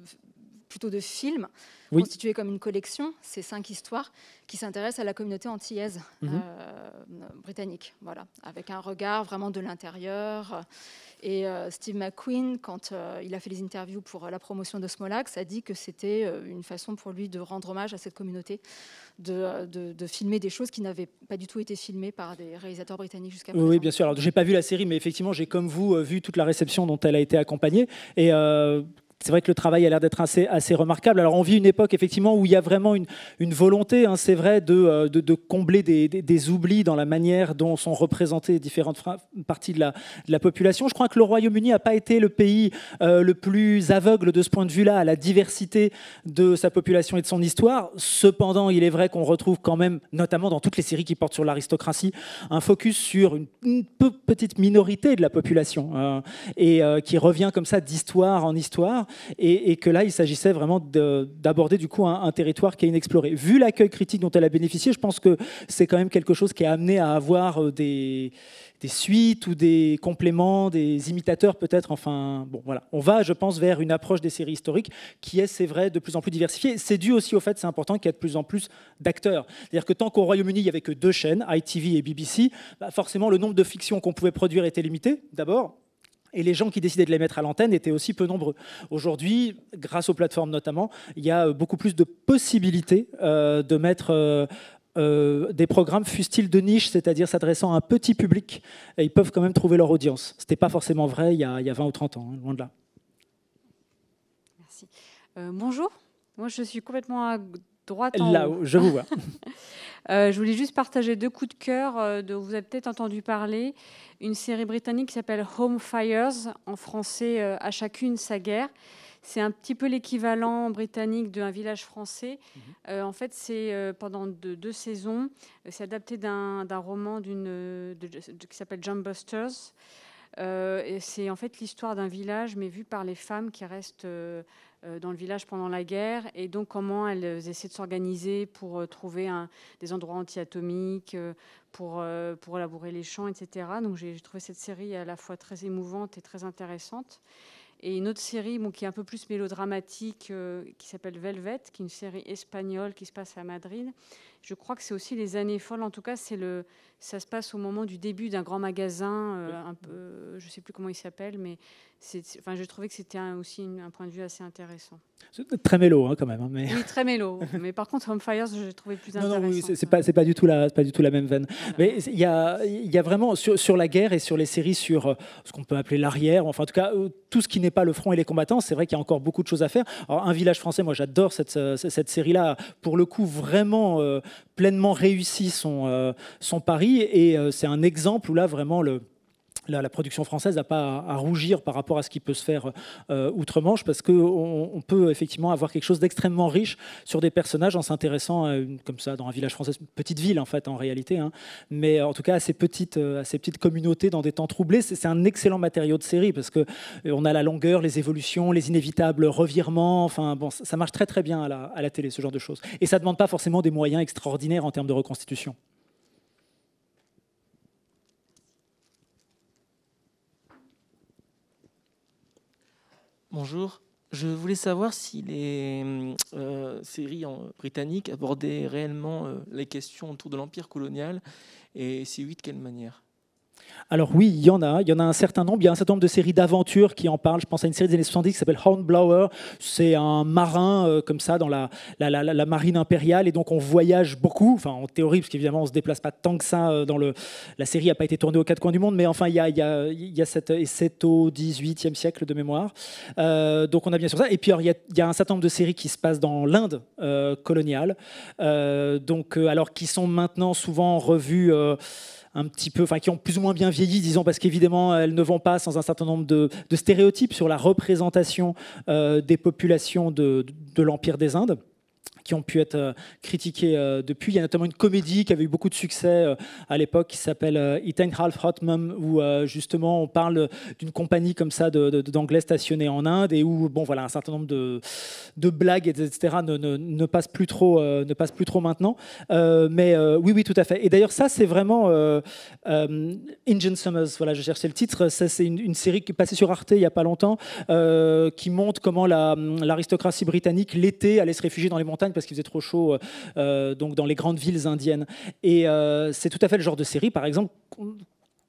plutôt de films, constitués comme une collection, ces cinq histoires, qui s'intéressent à la communauté antillaise mhm. euh, britannique, voilà, avec un regard vraiment de l'intérieur. Et euh, Steve McQueen, quand euh, il a fait les interviews pour la promotion de Axe, a dit que c'était une façon pour lui de rendre hommage à cette communauté, de, de filmer des choses qui n'avaient pas du tout été filmées par des réalisateurs britanniques jusqu'à présent. Oui, bien sûr. Alors, j'ai pas vu la série, mais effectivement, j'ai comme vous vu toute la réception dont elle a été accompagnée. Et c'est vrai que le travail a l'air d'être assez, remarquable. Alors on vit une époque effectivement où il y a vraiment une, volonté, hein, c'est vrai, de, euh, combler des, des, oublis dans la manière dont sont représentées différentes parties de la, population. Je crois que le Royaume-Uni n'a pas été le pays euh, le plus aveugle de ce point de vue-là à la diversité de sa population et de son histoire. Cependant, il est vrai qu'on retrouve quand même, notamment dans toutes les séries qui portent sur l'aristocratie, un focus sur une, petite minorité de la population hein, et euh, qui revient comme ça d'histoire en histoire et, que là, il s'agissait vraiment d'aborder du coup un, territoire qui est inexploré. Vu l'accueil critique dont elle a bénéficié, je pense que c'est quand même quelque chose qui a amené à avoir euh, des, suites ou des compléments, des imitateurs peut-être. Enfin, bon, voilà. On va, je pense, vers une approche des séries historiques qui est, c'est vrai, de plus en plus diversifiée. C'est dû aussi au fait, c'est important, qu'il y ait de plus en plus d'acteurs. C'est-à-dire que tant qu'au Royaume-Uni, il n'y avait que deux chaînes, ITV et BBC, bah, forcément, le nombre de fictions qu'on pouvait produire était limité, d'abord. Et les gens qui décidaient de les mettre à l'antenne étaient aussi peu nombreux. Aujourd'hui, grâce aux plateformes notamment, il y a euh, beaucoup plus de possibilités euh, de mettre... Euh, des programmes fustiles de niche, c'est-à-dire s'adressant à un petit public, et ils peuvent quand même trouver leur audience. Ce n'était pas forcément vrai il y, a, 20 ou 30 ans, hein, loin de là. Merci. bonjour, moi je suis complètement Là haut. je vous vois. *laughs* Euh, je voulais juste partager deux coups de cœur euh, dont vous avez peut-être entendu parler. Une série britannique qui s'appelle Home Fires, en français euh, À chacune sa guerre. C'est un petit peu l'équivalent britannique d'un village français. Mhm. en fait, c'est pendant deux, saisons, c'est adapté d'un roman qui s'appelle Jump Busters. c'est en fait l'histoire d'un village, mais vu par les femmes qui restent euh, dans le village pendant la guerre et donc comment elles essaient de s'organiser pour euh, trouver des endroits anti-atomiques, euh, pour, pour labourer les champs, etc. Donc j'ai trouvé cette série à la fois très émouvante et très intéressante. Et une autre série qui est un peu plus mélodramatique, qui s'appelle Velvet, qui est une série espagnole qui se passe à Madrid. Je crois que c'est aussi les années folles. En tout cas, c'est le, ça se passe au moment du début d'un grand magasin, euh, euh, je ne sais plus comment il s'appelle, mais c'est, enfin, je trouvais que c'était aussi un point de vue assez intéressant. très mélo hein, quand même. Hein, mais... Oui, très mélo. *laughs* mais par contre, Home Fires, je trouvé plus intéressant. Non, oui, c'est, pas, pas du tout la, pas du tout la même veine. Mais il y a, y a vraiment sur, la guerre et sur les séries sur euh, ce qu'on peut appeler l'arrière, enfin en tout cas tout ce qui n'est pas le front et les combattants, c'est vrai qu'il y a encore beaucoup de choses à faire. Alors, un village français, moi j'adore cette, cette, série-là, pour le coup vraiment pleinement réussi son, son pari et euh, c'est un exemple où là, vraiment, la, production française n'a pas à, rougir par rapport à ce qui peut se faire euh, outre-Manche, parce qu'on peut effectivement avoir quelque chose d'extrêmement riche sur des personnages en s'intéressant, comme ça, dans un village français, petite ville en fait, en réalité, hein. mais en tout cas à ces, petites, euh, à ces petites communautés dans des temps troublés. C'est un excellent matériau de série, parce qu'on on a la longueur, les évolutions, les inévitables revirements, enfin bon, ça marche très très bien à la, à la télé, ce genre de choses. Et ça ne demande pas forcément des moyens extraordinaires en termes de reconstitution. Bonjour. Je voulais savoir si les euh, séries en, britanniques abordaient réellement euh, les questions autour de l'empire colonial et si oui, de quelle manière alors oui, il y en a, il y en a un certain nombre. Il y a un certain nombre de séries d'aventures qui en parlent. Je pense à une série des années 70 qui s'appelle Hornblower. C'est un marin euh, comme ça dans la, marine impériale et donc on voyage beaucoup. Enfin, en théorie, parce qu'évidemment on se déplace pas tant que ça euh, dans La série n'a pas été tournée aux quatre coins du monde, mais enfin il y a, cette et c'est au 18e siècle de mémoire. Euh, donc on a bien sûr ça. Et puis il, y a, y a, un certain nombre de séries qui se passent dans l'Inde coloniale. donc alors qui sont maintenant souvent revues un petit peu, enfin qui ont plus ou moins bien vieilli, disons, parce qu'évidemment elles ne vont pas sans un certain nombre de, stéréotypes sur la représentation euh, des populations de l'Empire des Indes qui ont pu être euh, critiquées euh, depuis. Il y a notamment une comédie qui avait eu beaucoup de succès euh, à l'époque qui s'appelle It Ain't Half Hot où justement on parle d'une compagnie comme ça d'anglais stationnés en Inde et où bon, voilà, un certain nombre de, blagues, etc., ne, ne, passent plus trop, ne passe plus trop maintenant. mais oui, oui, tout à fait. Et d'ailleurs, ça, c'est vraiment Injun Summers. Voilà, je cherchais le titre. Ça, c'est une, série qui est passée sur Arte il n'y a pas longtemps, qui montre comment hum, l'aristocratie britannique, l'été, allait se réfugier dans les montagnes parce qu'il faisait trop chaud euh, euh, donc dans les grandes villes indiennes. Et euh, c'est tout à fait le genre de série, par exemple,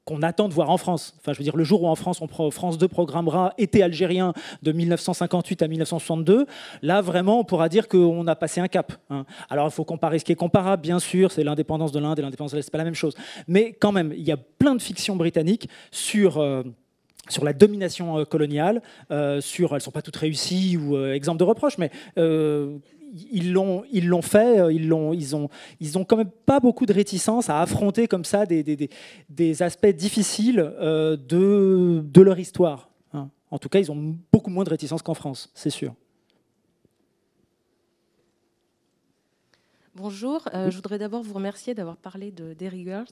qu'on attend de voir en France. Enfin, je veux dire, le jour où en France, on France 2 programmera été algérien de 1958 à 1962, là, vraiment, on pourra dire qu'on a passé un cap. Hein. Alors, il faut comparer ce qui est comparable, bien sûr, c'est l'indépendance de l'Inde et l'indépendance de l'Est, c'est pas la même chose. Mais quand même, il y a plein de fictions britanniques sur... sur la domination coloniale, sur elles sont pas toutes réussies ou exemples de reproches, mais ils l'ont, ils l'ont fait, euh, ils l'ont, ils ont, ils ont quand même pas beaucoup de réticence à affronter comme ça des, aspects difficiles euh, de, leur histoire. Hein. En tout cas, ils ont beaucoup moins de réticence qu'en France, c'est sûr. Bonjour, euh, je voudrais d'abord vous remercier d'avoir parlé de, Derry Girls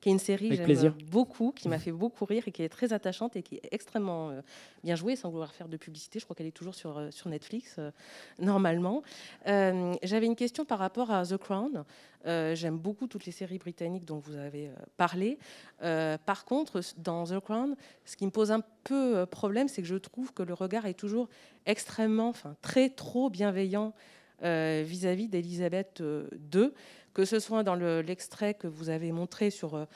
qui est une série que j'aime beaucoup, qui m'a *laughs* fait beaucoup rire et qui est très attachante et qui est extrêmement euh, bien jouée, sans vouloir faire de publicité. Je crois qu'elle est toujours sur, euh, sur Netflix, euh, normalement. J'avais une question par rapport à The Crown. j'aime beaucoup toutes les séries britanniques dont vous avez parlé. par contre, dans The Crown, ce qui me pose un peu problème, c'est que je trouve que le regard est toujours extrêmement, enfin très trop bienveillant vis-à-vis d'Elisabeth II que ce soit dans l'extrait que vous avez montré sur euh,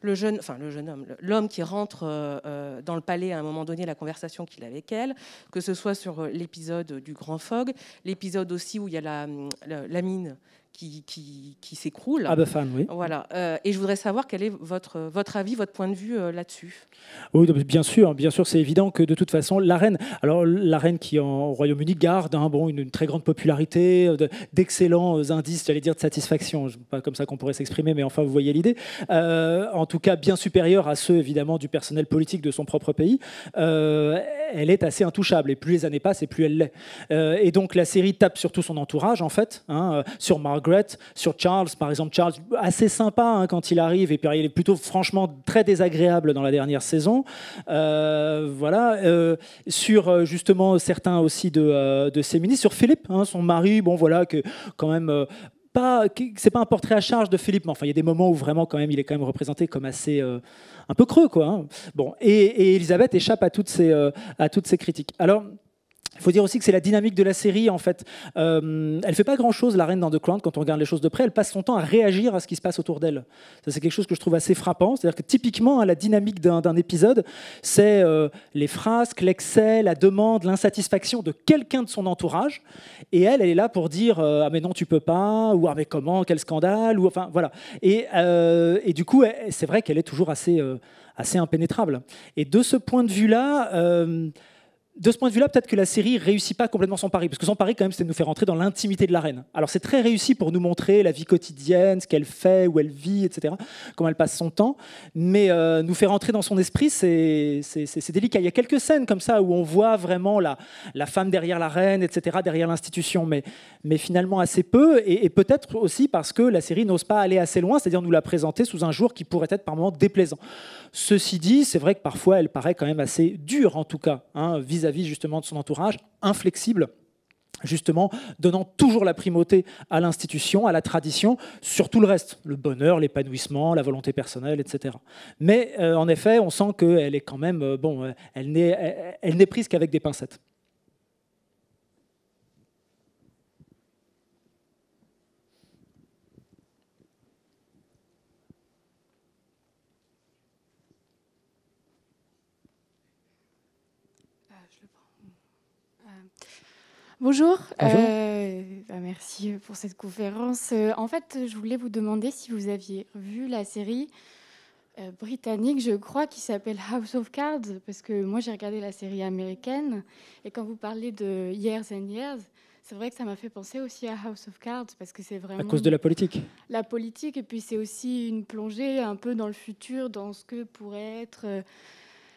le jeune, enfin le jeune homme, l'homme qui rentre euh, euh, dans le palais à un moment donné, la conversation qu'il a avec elle, que ce soit sur l'épisode du Grand Fog, l'épisode aussi où il y a la hum, mine qui, s'écroule. Ah bah, oui. Voilà. Euh, et je voudrais savoir quel est votre, votre avis, votre point de vue euh, là-dessus. Oui, oh, bien sûr, bien sûr, c'est évident que de toute façon, la reine, alors la reine qui en Royaume-Uni garde un hein, bon, une, très grande popularité, euh, d'excellents indices, j'allais dire, de satisfaction, pas comme ça qu'on pourrait s'exprimer, mais enfin, vous voyez l'idée, en tout cas bien supérieure à ceux, évidemment, du personnel politique de son propre pays, elle est assez intouchable, et plus les années passent, et plus elle l'est. et donc la série tape surtout son entourage, en fait, hein, sur Margot, sur Charles, par exemple. Charles, assez sympa hein, quand il arrive, et puis il est plutôt franchement très désagréable dans la dernière saison. Euh, voilà. Euh, sur euh, justement certains aussi de, de ses ministres, sur Philippe, hein, son mari, bon voilà, que quand même pas, c'est pas un portrait à charge de Philippe, mais enfin, il y a des moments où vraiment, quand même, il est quand même représenté comme assez, un peu creux, quoi. Hein. Bon, et, Elisabeth échappe à toutes ces, à toutes ces critiques. Alors, il faut dire aussi que c'est la dynamique de la série, en fait. Euh, elle fait pas grand-chose, la reine dans The Crown, quand on regarde les choses de près. Elle passe son temps à réagir à ce qui se passe autour d'elle. Ça, c'est quelque chose que je trouve assez frappant. C'est-à-dire que typiquement, à hein, la dynamique d'un épisode, c'est euh, les frasques, l'excès, la demande, l'insatisfaction de quelqu'un de son entourage. Et elle, elle est là pour dire euh, Ah, mais non, tu peux pas, ou Ah, mais comment, quel scandale, ou enfin, voilà. Et, et du coup, c'est vrai qu'elle est toujours assez, assez impénétrable. Et de ce point de vue-là, de ce point de vue-là, peut-être que la série réussit pas complètement son pari, parce que son pari, quand même, c'était de nous faire entrer dans l'intimité de la reine. Alors, c'est très réussi pour nous montrer la vie quotidienne, ce qu'elle fait, où elle vit, etc., comment elle passe son temps, mais euh, nous faire entrer dans son esprit, c'est délicat. Il y a quelques scènes comme ça où on voit vraiment la, la femme derrière la reine, etc., derrière l'institution, mais, mais finalement assez peu, et, peut-être aussi parce que la série n'ose pas aller assez loin, c'est-à-dire nous la présenter sous un jour qui pourrait être par moments déplaisant. Ceci dit, c'est vrai que parfois, elle paraît quand même assez dure, en tout cas, vis hein, Avis justement de son entourage, inflexible justement donnant toujours la primauté à l'institution, à la tradition, sur tout le reste, le bonheur, l'épanouissement, la volonté personnelle, etc. Mais euh, en effet, on sent qu'elle est quand même, euh, bon, euh, elle n'est prise qu'avec des pincettes. Bonjour. Euh, bah, merci pour cette conférence. Euh, en fait, je voulais vous demander si vous aviez vu la série euh, britannique, je crois, qu'il s'appelle House of Cards, parce que moi j'ai regardé la série américaine, et quand vous parlez de Years and Years, c'est vrai que ça m'a fait penser aussi à House of Cards, parce que c'est vraiment... À cause de la politique La politique, et puis c'est aussi une plongée un peu dans le futur, dans ce que pourrait être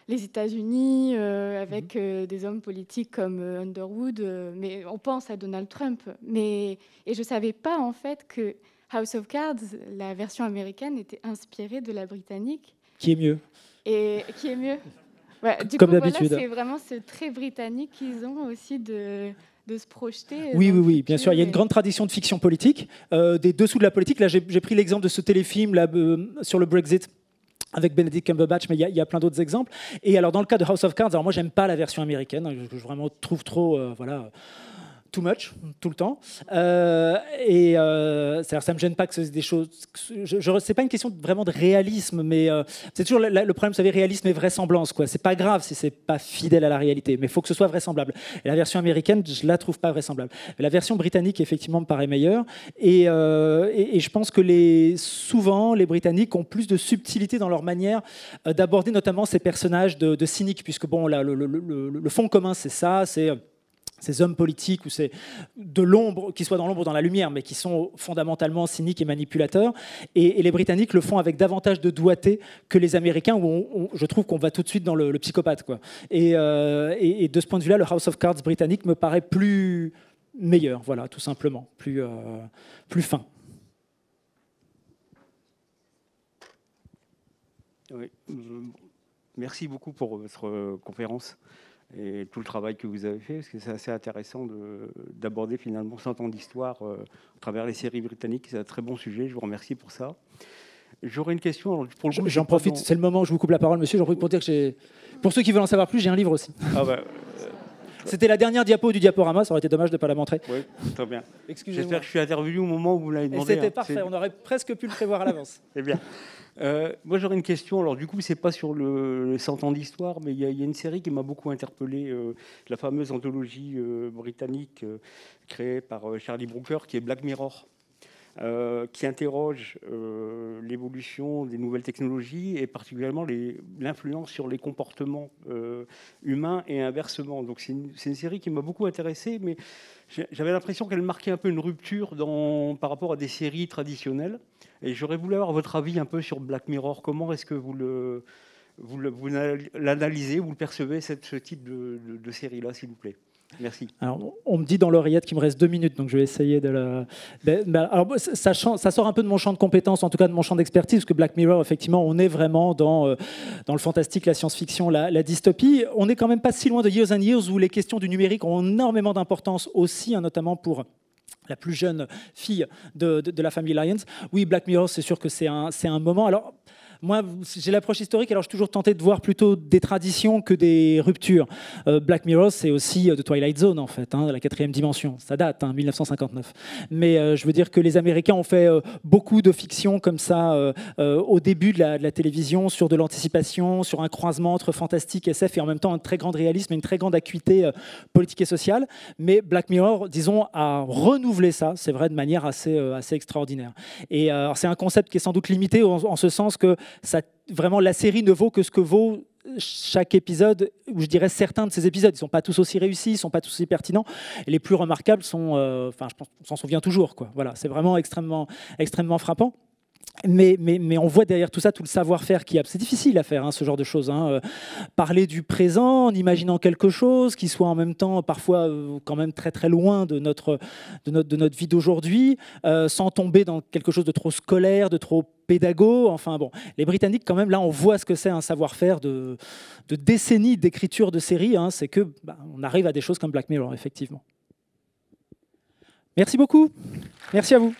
les États-Unis, euh, avec mhm. euh, des hommes politiques comme euh, Underwood, mais on pense à Donald Trump. Mais, et je ne savais pas en fait que House of Cards, la version américaine, était inspirée de la britannique. Qui est mieux Et qui est mieux ouais, du Comme d'habitude. c'est vraiment ce trait britannique qu'ils ont aussi de, se projeter. Oui, oui, oui, bien sûr. Il y a une grande tradition de fiction politique, des dessous de la politique. Là, j'ai pris l'exemple de ce téléfilm sur le Brexit avec Benedict Cumberbatch, mais il y, a plein d'autres exemples. Et alors dans le cas de House of Cards, alors moi j'aime pas la version américaine, hein, je, vraiment trouve trop, euh, voilà too much, tout le temps. Euh, et euh, ça me gêne pas que ce soit des choses. Je, je pas une question vraiment de réalisme, mais euh, c'est toujours le problème, vous savez, réalisme et vraisemblance. quoi. C'est pas grave si c'est pas fidèle à la réalité, mais il faut que ce soit vraisemblable. Et la version américaine, je la trouve pas vraisemblable. Mais la version britannique, effectivement, me paraît meilleure. Et, et, je pense que les, souvent, les Britanniques ont plus de subtilité dans leur manière d'aborder notamment ces personnages de, de cyniques, puisque bon, là, le fond commun, c'est ça, c'est ces hommes politiques ou ces de l'ombre, qui soient dans l'ombre ou dans la lumière, mais qui sont fondamentalement cyniques et manipulateurs. Et, les Britanniques le font avec davantage de doigté que les Américains, où je trouve qu'on va tout de suite dans le, psychopathe. Quoi. Euh, et, de ce point de vue-là, le House of Cards britannique me paraît plus meilleur, voilà, tout simplement, plus, euh, plus fin. Merci beaucoup pour votre euh, conférence et tout le travail que vous avez fait, parce que c'est assez intéressant d'aborder finalement 100 ans d'histoire euh, à travers les séries britanniques. C'est un très bon sujet, je vous remercie pour ça. J'aurais une question. J'en profite, c'est le moment où je vous coupe la parole, monsieur. J'en profite pour dire que j'ai. Pour ceux qui veulent en savoir plus, j'ai un livre aussi. Ah bah, c'était la dernière diapo du diaporama, ça aurait été dommage de ne pas la montrer. Oui, très bien. J'espère que je suis intervenu au moment où vous l'avez demandé. C'était hein. parfait, on aurait presque pu le prévoir à l'avance. *laughs* Eh bien. Euh, moi, j'aurais une question. Alors, du coup, c'est pas sur le, 100 ans d'histoire, mais il y, a une série qui m'a beaucoup interpellé, euh, la fameuse anthologie euh, britannique créée par Charlie Brooker, qui est Black Mirror. Euh, qui interroge euh, l'évolution des nouvelles technologies et particulièrement l'influence sur les comportements euh, humains et inversement. Donc c'est une, série qui m'a beaucoup intéressé, mais j'avais l'impression qu'elle marquait un peu une rupture dans, par rapport à des séries traditionnelles. Et j'aurais voulu avoir votre avis un peu sur Black Mirror. Comment est-ce que vous le l'analysez, vous, le percevez, cette, ce type de série-là, s'il vous plaît Merci. Alors, on me dit dans l'oreillette qu'il me reste deux minutes, donc je vais essayer de la. Bah, alors, ça, sort un peu de mon champ de compétences, en tout cas de mon champ d'expertise, parce que Black Mirror, effectivement, on est vraiment dans, euh, dans le fantastique, la science-fiction, la, dystopie. On n'est quand même pas si loin de Years and Years, où les questions du numérique ont énormément d'importance aussi, hein, notamment pour la plus jeune fille de, la famille Lyons. Oui, Black Mirror, c'est sûr que c'est un, un moment. Alors. Moi, j'ai l'approche historique, alors je suis toujours tenté de voir plutôt des traditions que des ruptures. Euh, Black Mirror, c'est aussi de euh, Twilight Zone, en fait, de hein, la quatrième dimension. Ça date, 1959. Hein, Mais euh, je veux dire que les Américains ont fait beaucoup de fiction comme ça au début de la, télévision, sur de l'anticipation, sur un croisement entre fantastique, SF et en même temps un très grand réalisme et une très grande acuité politique et sociale. Mais Black Mirror, disons, a renouvelé ça, c'est vrai, de manière assez, assez extraordinaire. Et c'est un concept qui est sans doute limité en ce sens que vraiment, la série ne vaut que ce que vaut chaque épisode, ou je dirais certains de ces épisodes, ils ne sont pas tous aussi réussis, ils ne sont pas tous aussi pertinents. Et les plus remarquables sont, euh, enfin, je pense, on s'en souvient toujours, Voilà, c'est vraiment extrêmement, extrêmement frappant mais, on voit derrière tout ça tout le savoir-faire qui a. C'est difficile à faire, hein, ce genre de choses. Hein, euh, parler du présent en imaginant quelque chose qui soit en même temps parfois euh, quand même très très loin de notre, de notre, de notre vie d'aujourd'hui, euh, sans tomber dans quelque chose de trop scolaire, de trop pédago. Enfin bon, les Britanniques quand même, là on voit ce que c'est un savoir-faire de, de, décennies d'écriture de séries. Hein, c'est que bah, on arrive à des choses comme Black Mirror, effectivement. Merci beaucoup. Merci à vous.